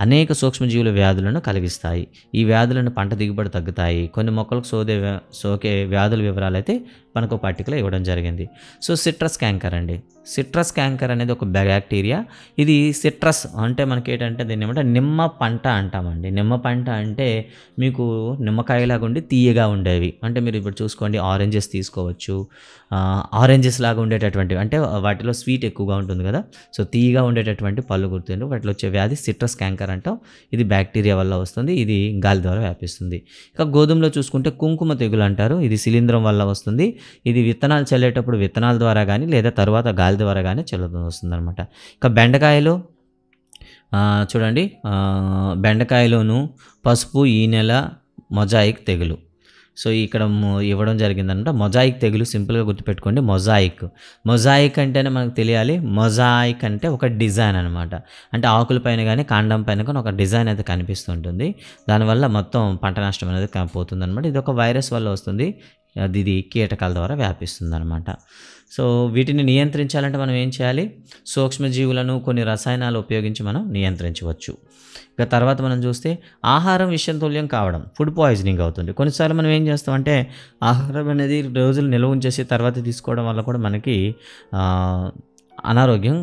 అనేక సూక్ష్మజీవుల వ్యాధులను కలిగిస్తాయి ఈ వ్యాధులను పంట దిగుబడి తగ్గుతాయి కొన్ని మొక్కలకు సోదే సోకే వ్యాధుల వివరాలు అయితే మనకు పార్టికల్ ఇవ్వడం జరిగింది సో సిట్రస్ క్యాంకర్ అండి సిట్రస్ క్యాంకర్ అనేది ఒక బ్యాక్టీరియా ఇది సిట్రస్ అంటే మనకి ఏంటంటే దీన్ని ఏమంటే నిమ్మ పంట అంటామండి నిమ్మ పంట అంటే మీకు నిమ్మకాయలాగా ఉండి తీయగా ఉండేవి అంటే మీరు ఇప్పుడు చూసుకోండి ఆరెంజెస్ తీసుకోవచ్చు ఆరెంజెస్ లాగా ఉండేటటువంటివి అంటే వాటిలో స్వీట్ ఎక్కువగా ఉంటుంది కదా సో తీయగా ఉండేటటువంటి పళ్ళు గుర్తుంది వాటిలో వచ్చే వ్యాధి సిట్రస్ క్యాంకర్ అంటాం ఇది బ్యాక్టీరియా వల్ల వస్తుంది ఇది గాలి ద్వారా వ్యాపిస్తుంది ఇక గోధుమలో చూసుకుంటే కుంకుమ తెగులు అంటారు ఇది శిలీంద్రం వల్ల వస్తుంది ఇది విత్తనాలు చల్లేటప్పుడు విత్తనాల ద్వారా కానీ లేదా తర్వాత గాలి ద్వారా కానీ చల్లుతూ వస్తుందన్నమాట ఇక బెండకాయలు చూడండి బెండకాయలోను పసుపు ఈ నెల మొజాయిక్ తెగులు సో ఇక్కడ ఇవ్వడం జరిగిందనమాట మొజాయిక్ తెగులు సింపుల్గా గుర్తుపెట్టుకోండి మొజాయిక్ మొజాయిక్ అంటేనే మనకు తెలియాలి మొజాయిక్ అంటే ఒక డిజైన్ అనమాట అంటే ఆకుల పైన కానీ కాండం పైన కానీ ఒక డిజైన్ అయితే కనిపిస్తుంటుంది దానివల్ల మొత్తం పంట నష్టం అనేది అనమాట ఇది ఒక వైరస్ వల్ల వస్తుంది అది ఇది కీటకాల ద్వారా వ్యాపిస్తుంది అనమాట సో వీటిని నియంత్రించాలంటే మనం ఏం చేయాలి సూక్ష్మజీవులను కొన్ని రసాయనాలు ఉపయోగించి మనం నియంత్రించవచ్చు ఇక తర్వాత మనం చూస్తే ఆహారం విషయం తుల్యం కావడం ఫుడ్ పాయిజనింగ్ అవుతుంది కొన్నిసార్లు మనం ఏం చేస్తామంటే ఆహారం అనేది రోజులు నిల్వ ఉంచేసి తర్వాత తీసుకోవడం వల్ల కూడా మనకి అనారోగ్యం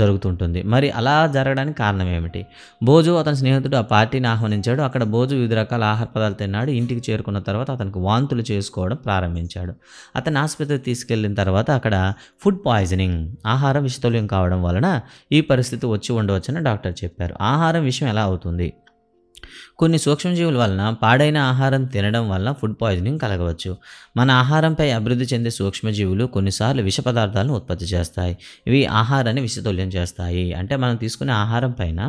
జరుగుతుంటుంది మరి అలా జరగడానికి కారణం ఏమిటి బోజు అతని స్నేహితుడు ఆ పార్టీని ఆహ్వానించాడు అక్కడ బోజు వివిధ రకాల ఆహార పదార్థాలు తిన్నాడు ఇంటికి చేరుకున్న తర్వాత అతనికి వాంతులు చేసుకోవడం ప్రారంభించాడు అతను ఆసుపత్రికి తీసుకెళ్లిన తర్వాత అక్కడ ఫుడ్ పాయిజనింగ్ ఆహారం విషతుల్యం కావడం వలన ఈ పరిస్థితి వచ్చి ఉండవచ్చని డాక్టర్ చెప్పారు ఆహారం విషయం ఎలా అవుతుంది కొన్ని సూక్ష్మజీవుల వలన పాడైన ఆహారం తినడం వల్ల ఫుడ్ పాయిజనింగ్ కలగవచ్చు మన ఆహారంపై అభివృద్ధి చెందే సూక్ష్మజీవులు కొన్నిసార్లు విష పదార్థాలను ఉత్పత్తి చేస్తాయి ఇవి ఆహారాన్ని విషతుల్యం చేస్తాయి అంటే మనం తీసుకునే ఆహారం పైన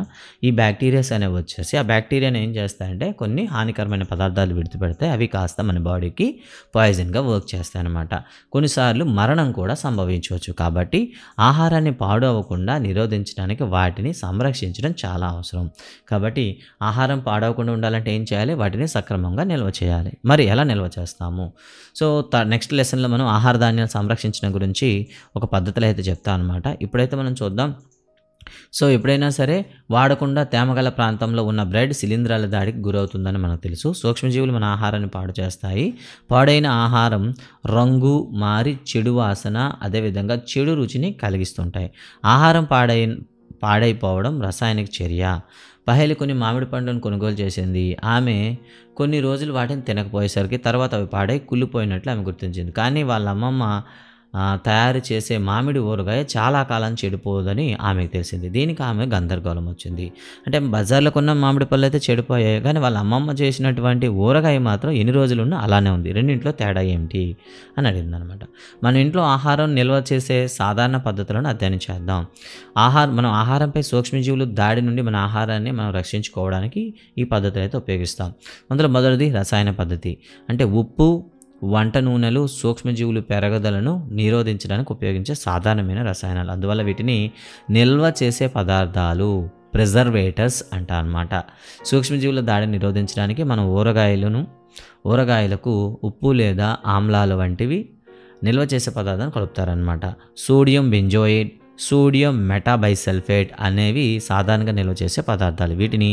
ఈ బ్యాక్టీరియాస్ అనేవి వచ్చేసి ఆ బ్యాక్టీరియాని ఏం చేస్తాయంటే కొన్ని హానికరమైన పదార్థాలు విడిచిపెడితే అవి కాస్త మన బాడీకి పాయిజన్గా వర్క్ చేస్తాయన్నమాట కొన్నిసార్లు మరణం కూడా సంభవించవచ్చు కాబట్టి ఆహారాన్ని పాడు అవ్వకుండా నిరోధించడానికి వాటిని సంరక్షించడం చాలా అవసరం కాబట్టి ఆహారం పాడవ పాడవకుండా ఉండాలంటే ఏం చేయాలి వాటిని సక్రమంగా నిల్వ చేయాలి మరి ఎలా నిల్వ చేస్తాము సో త నెక్స్ట్ లెసన్లో మనం ఆహార ధాన్యాలు సంరక్షించడం గురించి ఒక పద్ధతిలో అయితే చెప్తా అనమాట ఇప్పుడైతే మనం చూద్దాం సో ఎప్పుడైనా సరే వాడకుండా తేమగల ప్రాంతంలో ఉన్న బ్రెడ్ శిలీంధ్రాల దాడికి గురవుతుందని మనకు తెలుసు సూక్ష్మజీవులు మన ఆహారాన్ని పాడు చేస్తాయి పాడైన ఆహారం రంగు మారి చెడు వాసన అదేవిధంగా చెడు రుచిని కలిగిస్తుంటాయి ఆహారం పాడైన పాడైపోవడం రసాయనిక చర్య పహేలి కొన్ని మామిడి పండ్లను కొనుగోలు చేసింది ఆమె కొన్ని రోజులు వాటిని తినకపోయేసరికి తర్వాత అవి పాడై కుళ్ళిపోయినట్లు ఆమె గుర్తించింది కానీ వాళ్ళ అమ్మమ్మ తయారు చేసే మామిడి ఊరగాయ చాలా కాలం చెడిపోదని ఆమెకు తెలిసింది దీనికి ఆమె గందరగోళం వచ్చింది అంటే బజార్లో కొన్న మామిడి పళ్ళు అయితే చెడిపోయాయి కానీ వాళ్ళ అమ్మమ్మ చేసినటువంటి ఊరగాయ మాత్రం ఎన్ని రోజులున్నా అలానే ఉంది రెండింట్లో తేడా ఏమిటి అని అడిగింది అనమాట మన ఇంట్లో ఆహారం నిల్వ చేసే సాధారణ పద్ధతులను అధ్యయనం చేద్దాం ఆహారం మనం ఆహారంపై సూక్ష్మజీవులు దాడి నుండి మన ఆహారాన్ని మనం రక్షించుకోవడానికి ఈ పద్ధతులు అయితే ఉపయోగిస్తాం అందులో మొదటిది రసాయన పద్ధతి అంటే ఉప్పు వంట నూనెలు సూక్ష్మజీవులు పెరగదలను నిరోధించడానికి ఉపయోగించే సాధారణమైన రసాయనాలు అందువల్ల వీటిని నిల్వ చేసే పదార్థాలు ప్రిజర్వేటర్స్ అంట అనమాట సూక్ష్మజీవుల దాడిని నిరోధించడానికి మనం ఊరగాయలను ఊరగాయలకు ఉప్పు లేదా ఆమ్లాలు వంటివి నిల్వ చేసే పదార్థాన్ని కలుపుతారనమాట సోడియం బెంజోయిడ్ సోడియం మెటాబైసల్ఫేట్ అనేవి సాధారణంగా నిల్వ చేసే పదార్థాలు వీటిని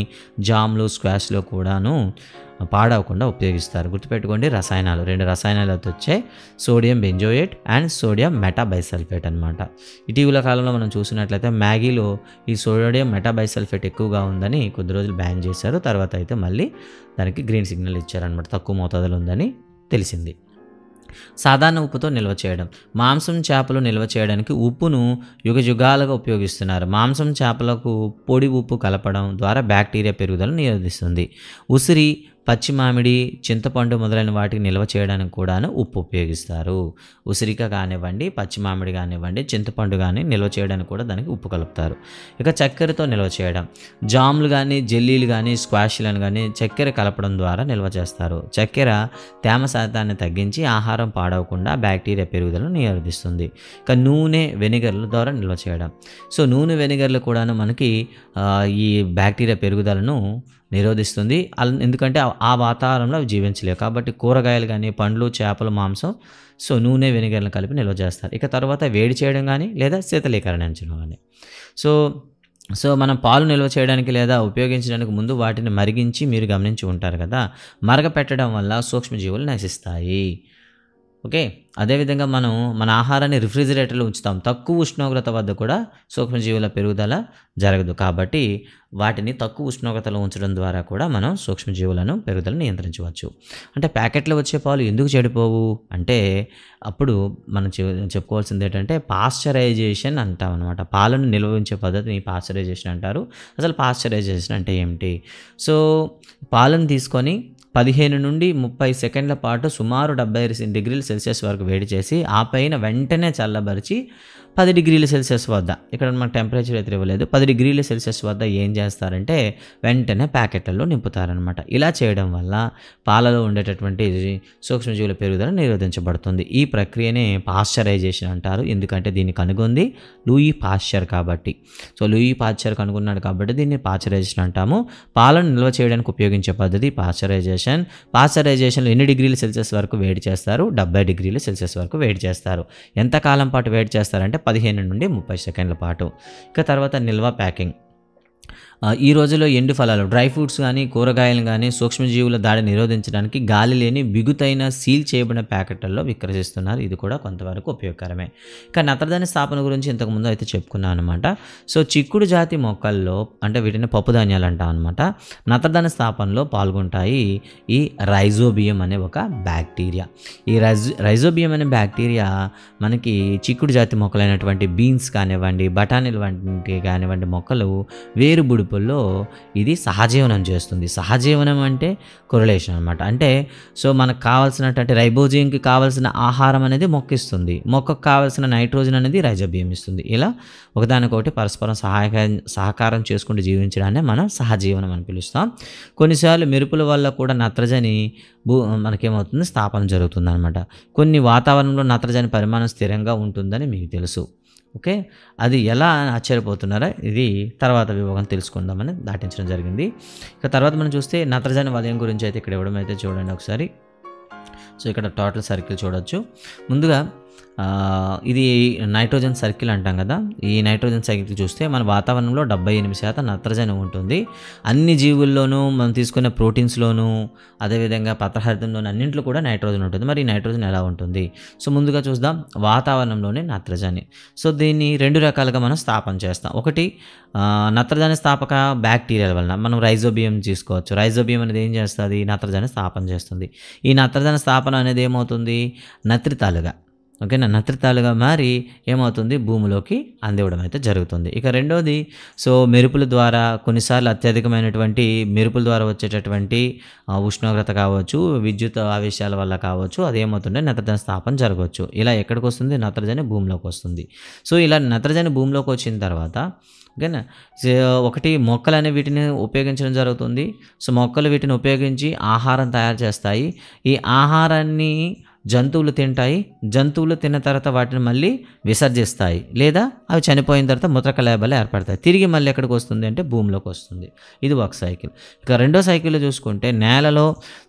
జామ్లు స్క్వాష్లో కూడాను పాడవకుండా ఉపయోగిస్తారు గుర్తుపెట్టుకోండి రసాయనాలు రెండు రసాయనాలతో వచ్చే sodium benzoate and sodium metabisulphite అనమాట ఇటీవల కాలంలో మనం చూసినట్లయితే మ్యాగీలో ఈ సోడియం మెటాబైసల్ఫేట్ ఎక్కువగా ఉందని కొద్ది రోజులు బ్యాన్ చేశారు తర్వాత అయితే మళ్ళీ దానికి గ్రీన్ సిగ్నల్ ఇచ్చారనమాట తక్కువ మోతాదులో ఉందని తెలిసింది సాధారణ ఉప్పుతో నిల్వ చేయడం మాంసం చేపలు నిల్వ చేయడానికి ఉప్పును యుగాలుగా ఉపయోగిస్తున్నారు మాంసం చేపలకు పొడి ఉప్పు కలపడం ద్వారా బ్యాక్టీరియా పెరుగుదలను నిరోధిస్తుంది ఉసిరి పచ్చి మామిడి చింతపండు మొదలైన వాటికి నిల్వ చేయడానికి కూడాను ఉప్పు ఉపయోగిస్తారు ఉసిరిక కానివ్వండి పచ్చి మామిడి కానివ్వండి చింతపండు కానీ నిల్వ చేయడానికి కూడా దానికి ఉప్పు కలుపుతారు ఇక చక్కెరతో నిల్వ చేయడం జామ్లు కానీ జెల్లీలు కానీ స్క్వాష్లను కానీ చక్కెర కలపడం ద్వారా నిల్వ చేస్తారు చక్కెర తేమ శాతాన్ని తగ్గించి ఆహారం పాడవకుండా బ్యాక్టీరియా పెరుగుదలను నిరోధిస్తుంది ఇక నూనె వెనిగర్ల ద్వారా నిల్వ చేయడం సో నూనె వెనిగర్లు కూడాను మనకి ఈ బ్యాక్టీరియా పెరుగుదలను నిరోధిస్తుంది ఎందుకంటే ఆ వాతావరణంలో అవి జీవించలేవు కాబట్టి కూరగాయలు కానీ పండ్లు చేపలు మాంసం సో నూనె వెనిగర్లను కలిపి నిల్వ చేస్తారు ఇక తర్వాత వేడి చేయడం కానీ లేదా శీతలీకరణ అంచడం కానీ సో సో మనం పాలు నిల్వ చేయడానికి లేదా ఉపయోగించడానికి ముందు వాటిని మరిగించి మీరు గమనించి ఉంటారు కదా మరగపెట్టడం వల్ల సూక్ష్మజీవులు నశిస్తాయి ఓకే అదేవిధంగా మనం మన ఆహారాన్ని రిఫ్రిజిరేటర్లో ఉంచుతాం తక్కువ ఉష్ణోగ్రత వద్ద కూడా సూక్ష్మజీవుల పెరుగుదల జరగదు కాబట్టి వాటిని తక్కువ ఉష్ణోగ్రతలో ఉంచడం ద్వారా కూడా మనం సూక్ష్మజీవులను పెరుగుదలను నియంత్రించవచ్చు అంటే ప్యాకెట్లో వచ్చే పాలు ఎందుకు చెడిపోవు అంటే అప్పుడు మనం చెప్పుకోవాల్సింది ఏంటంటే పాశ్చరైజేషన్ అంటాం అనమాట పాలను నిల్వ ఉంచే పద్ధతిని పాశ్చరైజేషన్ అంటారు అసలు పాశ్చరైజేషన్ అంటే ఏమిటి సో పాలను తీసుకొని పదిహేను నుండి ముప్పై సెకండ్ల పాటు సుమారు డెబ్బై డిగ్రీల సెల్సియస్ వరకు వేడి చేసి ఆ పైన వెంటనే చల్లబరిచి పది డిగ్రీల సెల్సియస్ వద్ద ఇక్కడ మనకు టెంపరేచర్ అయితే ఇవ్వలేదు పది డిగ్రీల సెల్సియస్ వద్ద ఏం చేస్తారంటే వెంటనే ప్యాకెట్లలో నింపుతారనమాట ఇలా చేయడం వల్ల పాలలో ఉండేటటువంటి సూక్ష్మజీవుల పెరుగుదల నిరోధించబడుతుంది ఈ ప్రక్రియనే పాశ్చరైజేషన్ అంటారు ఎందుకంటే దీన్ని కనుగొంది లూయి పాశ్చర్ కాబట్టి సో లూయి పాశ్చర్ కనుగొన్నాడు కాబట్టి దీన్ని పాశ్చరైజేషన్ అంటాము పాలను నిల్వ చేయడానికి ఉపయోగించే పద్ధతి పాశ్చరైజేషన్ పాశ్చరైజేషన్లో ఎన్ని డిగ్రీల సెల్సియస్ వరకు వేడి చేస్తారు డెబ్బై డిగ్రీల సెల్సియస్ వరకు వేడి చేస్తారు ఎంతకాలం పాటు వేడి చేస్తారంటే పదిహేను నుండి ముప్పై సెకండ్ల పాటు ఇక తర్వాత నిల్వ ప్యాకింగ్ ఈ రోజులో ఎండు ఫలాలు డ్రై ఫ్రూట్స్ కానీ కూరగాయలు కానీ సూక్ష్మజీవుల దాడి నిరోధించడానికి గాలి లేని బిగుతైన సీల్ చేయబడిన ప్యాకెట్లలో విక్రయిస్తున్నారు ఇది కూడా కొంతవరకు ఉపయోగకరమే కానీ నత్రధాన్య స్థాపన గురించి ఇంతకుముందు అయితే చెప్పుకున్నాను అనమాట సో చిక్కుడు జాతి మొక్కల్లో అంటే వీటిని పప్పుధాన్యాలు అంటాం అనమాట నత్రధాన్య స్థాపనలో పాల్గొంటాయి ఈ రైజోబియం అనే ఒక బ్యాక్టీరియా ఈ రైజోబియం అనే బ్యాక్టీరియా మనకి చిక్కుడు జాతి మొక్కలైనటువంటి బీన్స్ కానివ్వండి బఠానీలు వంటి కానివ్వండి మొక్కలు వేరు బుడుపు ఎగ్జాంపుల్లో ఇది సహజీవనం చేస్తుంది సహజీవనం అంటే కొరలేషన్ అనమాట అంటే సో మనకు కావాల్సినటువంటి రైబోజియంకి కావాల్సిన ఆహారం అనేది మొక్కిస్తుంది మొక్కకు కావాల్సిన నైట్రోజన్ అనేది రైజోబియం ఇస్తుంది ఇలా ఒకదానికొకటి పరస్పరం సహాయ సహకారం చేసుకుంటూ జీవించడాన్ని మనం సహజీవనం అని పిలుస్తాం కొన్నిసార్లు మెరుపుల వల్ల కూడా నత్రజని భూ మనకేమవుతుంది స్థాపన జరుగుతుంది అనమాట కొన్ని వాతావరణంలో నత్రజని పరిమాణం స్థిరంగా ఉంటుందని మీకు తెలుసు ఓకే అది ఎలా ఆశ్చర్యపోతున్నారా ఇది తర్వాత విభాగం తెలుసుకుందామని దాటించడం జరిగింది ఇక తర్వాత మనం చూస్తే నత్రజని వలయం గురించి అయితే ఇక్కడ ఇవ్వడం అయితే చూడండి ఒకసారి సో ఇక్కడ టోటల్ సర్కిల్ చూడొచ్చు ముందుగా ఇది నైట్రోజన్ సర్కిల్ అంటాం కదా ఈ నైట్రోజన్ సర్కిల్ చూస్తే మన వాతావరణంలో డెబ్బై ఎనిమిది శాతం నత్రజని ఉంటుంది అన్ని జీవుల్లోనూ మనం తీసుకునే ప్రోటీన్స్లోనూ అదేవిధంగా పత్రహార్థంలోనూ అన్నింటిలో కూడా నైట్రోజన్ ఉంటుంది మరి ఈ నైట్రోజన్ ఎలా ఉంటుంది సో ముందుగా చూద్దాం వాతావరణంలోనే నత్రజని సో దీన్ని రెండు రకాలుగా మనం స్థాపన చేస్తాం ఒకటి నత్రజని స్థాపక బ్యాక్టీరియాల వలన మనం రైజోబియం తీసుకోవచ్చు రైజోబియం అనేది ఏం చేస్తుంది నత్రజని స్థాపన చేస్తుంది ఈ నత్రజని స్థాపన అనేది ఏమవుతుంది నత్రితాలుగా ఓకేనా నత్రితాలుగా మారి ఏమవుతుంది భూమిలోకి అందివ్వడం అయితే జరుగుతుంది ఇక రెండోది సో మెరుపుల ద్వారా కొన్నిసార్లు అత్యధికమైనటువంటి మెరుపుల ద్వారా వచ్చేటటువంటి ఉష్ణోగ్రత కావచ్చు విద్యుత్ ఆవేశాల వల్ల కావచ్చు అది ఏమవుతుండే నత్రజని స్థాపన జరగవచ్చు ఇలా ఎక్కడికి వస్తుంది నత్రజని భూమిలోకి వస్తుంది సో ఇలా నత్రజని భూమిలోకి వచ్చిన తర్వాత ఓకేనా ఒకటి మొక్కలు అనే వీటిని ఉపయోగించడం జరుగుతుంది సో మొక్కలు వీటిని ఉపయోగించి ఆహారం తయారు చేస్తాయి ఈ ఆహారాన్ని జంతువులు తింటాయి జంతువులు తిన్న తర్వాత వాటిని మళ్ళీ విసర్జిస్తాయి లేదా అవి చనిపోయిన తర్వాత ముతక లేబలు ఏర్పడతాయి తిరిగి మళ్ళీ ఎక్కడికి వస్తుంది అంటే భూమిలోకి వస్తుంది ఇది ఒక సైకిల్ ఇక రెండో సైకిల్ చూసుకుంటే నేలలో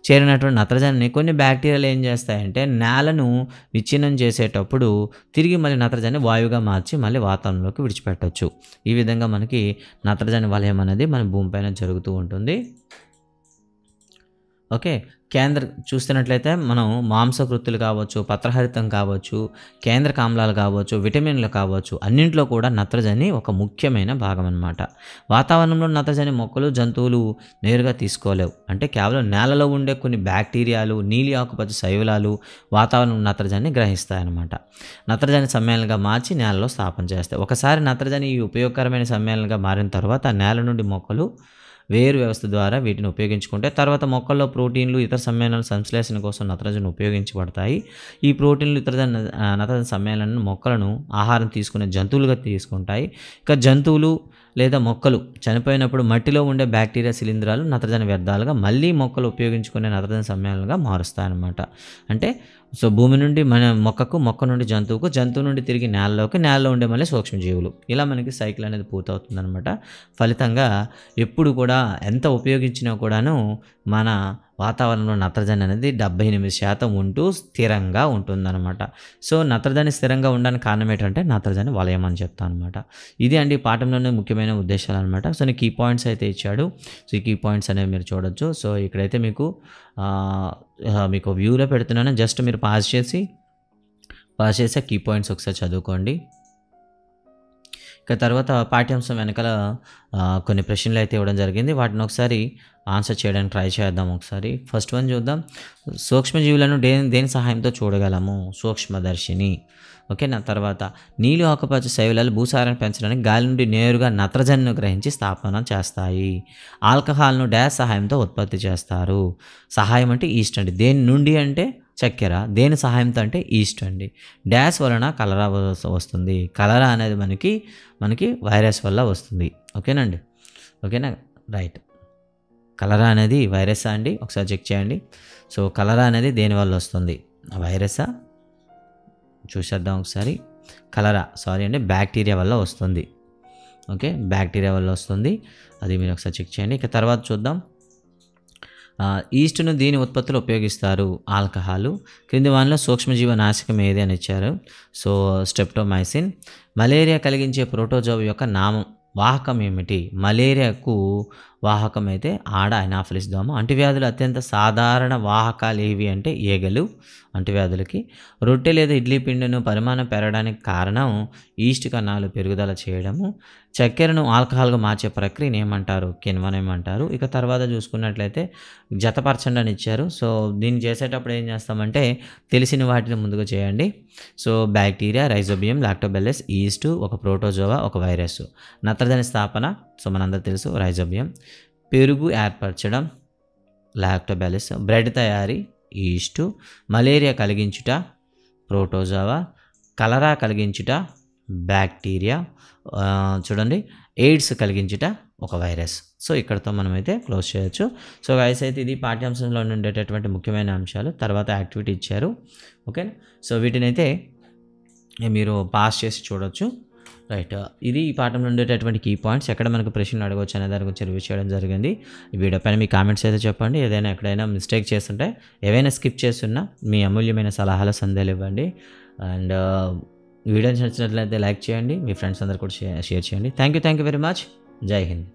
చేరినటువంటి నత్రజనిని కొన్ని బ్యాక్టీరియాలు ఏం చేస్తాయంటే నేలను విచ్ఛిన్నం చేసేటప్పుడు తిరిగి మళ్ళీ నత్రజని వాయువుగా మార్చి మళ్ళీ వాతావరణంలోకి విడిచిపెట్టవచ్చు ఈ విధంగా మనకి నత్రజని వలయం అనేది మన భూమిపైన జరుగుతూ ఉంటుంది ఓకే కేంద్ర చూస్తున్నట్లయితే మనం మాంసకృత్తులు కావచ్చు పత్రహరితం కావచ్చు కేంద్ర కామ్లాలు కావచ్చు విటమిన్లు కావచ్చు అన్నింటిలో కూడా నత్రజని ఒక ముఖ్యమైన భాగం అనమాట వాతావరణంలో నత్రజని మొక్కలు జంతువులు నేరుగా తీసుకోలేవు అంటే కేవలం నేలలో ఉండే కొన్ని బ్యాక్టీరియాలు నీలి ఆకుపచ్చ శైవలాలు వాతావరణం నత్రజని గ్రహిస్తాయన్నమాట నత్రజని సమ్మేళనంగా మార్చి నేలలో స్థాపన చేస్తాయి ఒకసారి నత్రజని ఈ ఉపయోగకరమైన సమ్మేళనంగా మారిన తర్వాత నేల నుండి మొక్కలు వేరు వ్యవస్థ ద్వారా వీటిని ఉపయోగించుకుంటే తర్వాత మొక్కల్లో ప్రోటీన్లు ఇతర సమ్మేళనాల సంశ్లేషణ కోసం నత్రజను ఉపయోగించబడతాయి ఈ ప్రోటీన్లు ఇతర నత్రజన సమ్మేళనను మొక్కలను ఆహారం తీసుకునే జంతువులుగా తీసుకుంటాయి ఇక జంతువులు లేదా మొక్కలు చనిపోయినప్పుడు మట్టిలో ఉండే బ్యాక్టీరియా శిలీంధ్రాలు నత్రజన వ్యర్థాలుగా మళ్ళీ మొక్కలు ఉపయోగించుకునే నత్రజన సమ్మేళనాలుగా మారుస్తాయన్నమాట అంటే సో భూమి నుండి మన మొక్కకు మొక్క నుండి జంతువుకు జంతువు నుండి తిరిగి నేలలోకి నేలలో ఉండే మళ్ళీ సూక్ష్మజీవులు ఇలా మనకి సైకిల్ అనేది పూర్తవుతుందనమాట ఫలితంగా ఎప్పుడు కూడా ఎంత ఉపయోగించినా కూడాను మన వాతావరణంలో నత్రజని అనేది డెబ్బై ఎనిమిది శాతం ఉంటూ స్థిరంగా ఉంటుందన్నమాట సో నత్రజని స్థిరంగా ఉండడానికి కారణం ఏంటంటే నత్రజని వలయం అని చెప్తాను అనమాట ఇది అండి పాఠంలోనే ముఖ్యమైన ఉద్దేశాలు అనమాట సో నీ కీ పాయింట్స్ అయితే ఇచ్చాడు సో ఈ కీ పాయింట్స్ అనేవి మీరు చూడొచ్చు సో ఇక్కడైతే మీకు మీకు వ్యూలో పెడుతున్నాను జస్ట్ మీరు పాస్ చేసి పాస్ చేసే కీ పాయింట్స్ ఒకసారి చదువుకోండి ఇక తర్వాత పాఠ్యాంశం వెనకాల కొన్ని ప్రశ్నలు అయితే ఇవ్వడం జరిగింది వాటిని ఒకసారి ఆన్సర్ చేయడానికి ట్రై చేద్దాం ఒకసారి ఫస్ట్ వన్ చూద్దాం సూక్ష్మజీవులను దే దేని సహాయంతో చూడగలము సూక్ష్మదర్శిని ఓకేనా తర్వాత నీళ్ళు ఆకుపచ్చ శైలాలు భూసారాన్ని పెంచడానికి గాలి నుండి నేరుగా నత్రజనిను గ్రహించి స్థాపన చేస్తాయి ఆల్కహాల్ను డ్యాష్ సహాయంతో ఉత్పత్తి చేస్తారు సహాయం అంటే ఈస్ట్ అండి దేని నుండి అంటే చక్కెర దేని సహాయంతో అంటే ఈస్ట్ అండి డ్యాష్ వలన కలరా వస్తుంది కలరా అనేది మనకి మనకి వైరస్ వల్ల వస్తుంది ఓకేనండి ఓకేనా రైట్ కలరా అనేది వైరసా అండి ఒకసారి చెక్ చేయండి సో కలరా అనేది దేనివల్ల వస్తుంది వైరసా చూసేద్దాం ఒకసారి కలరా సారీ అండి బ్యాక్టీరియా వల్ల వస్తుంది ఓకే బ్యాక్టీరియా వల్ల వస్తుంది అది మీరు ఒకసారి చెక్ చేయండి ఇక తర్వాత చూద్దాం ఈస్ట్ను దీని ఉత్పత్తులు ఉపయోగిస్తారు ఆల్కహాలు క్రింది వానిలో సూక్ష్మజీవ నాశకం ఏది అని ఇచ్చారు సో స్టెప్టోమైసిన్ మలేరియా కలిగించే ప్రోటోజోవ్ యొక్క నామం వాహకం ఏమిటి మలేరియాకు వాహకం అయితే ఆడ ఐనాఫిలిస్ దోమ అంటువ్యాధులు అత్యంత సాధారణ వాహకాలు ఏవి అంటే ఈగలు అంటువ్యాధులకి రొట్టె లేదా ఇడ్లీ పిండిను పరిమాణం పెరగడానికి కారణం ఈస్ట్ కణాలు పెరుగుదల చేయడము చక్కెరను ఆల్కహాల్గా మార్చే ప్రక్రియను ఏమంటారు కిన్వన్ ఏమంటారు ఇక తర్వాత చూసుకున్నట్లయితే జతపరచండి అని ఇచ్చారు సో దీన్ని చేసేటప్పుడు ఏం చేస్తామంటే తెలిసిన వాటిని ముందుగా చేయండి so bacteria rhizobium lactobacillus yeast ఒక ప్రోటోజోవా ఒక వైరస్ నత్రజని స్థాపన సో మనందరూ తెలుసు రైజోబియం పెరుగు ఏర్పరచడం లాక్టోబెల్లెస్ బ్రెడ్ తయారీ ఈస్టు మలేరియా కలిగించుట ప్రోటోజోవా కలరా కలిగించుట బ్యాక్టీరియా చూడండి ఎయిడ్స్ కలిగించుట ఒక వైరస్ సో ఇక్కడతో మనమైతే క్లోజ్ చేయొచ్చు సో గైస్ అయితే ఇది పాఠ్యాంశంలో ఉండేటటువంటి ముఖ్యమైన అంశాలు తర్వాత యాక్టివిటీ ఇచ్చారు ఓకే సో వీటినైతే మీరు పాస్ చేసి చూడవచ్చు రైట్ ఇది ఈ పాఠంలో ఉండేటటువంటి కీ పాయింట్స్ ఎక్కడ మనకు ప్రశ్నలు అడగవచ్చు అనే దాని గురించి రివ్యూ చేయడం జరిగింది ఈ వీడియో పైన మీ కామెంట్స్ అయితే చెప్పండి ఏదైనా ఎక్కడైనా మిస్టేక్ చేస్తుంటే ఏవైనా స్కిప్ చేస్తున్నా మీ అమూల్యమైన సలహాలు సందేహాలు ఇవ్వండి అండ్ వీడియో నచ్చినట్లయితే లైక్ చేయండి మీ ఫ్రెండ్స్ అందరు కూడా షేర్ చేయండి thank you thank you very much జై హింద్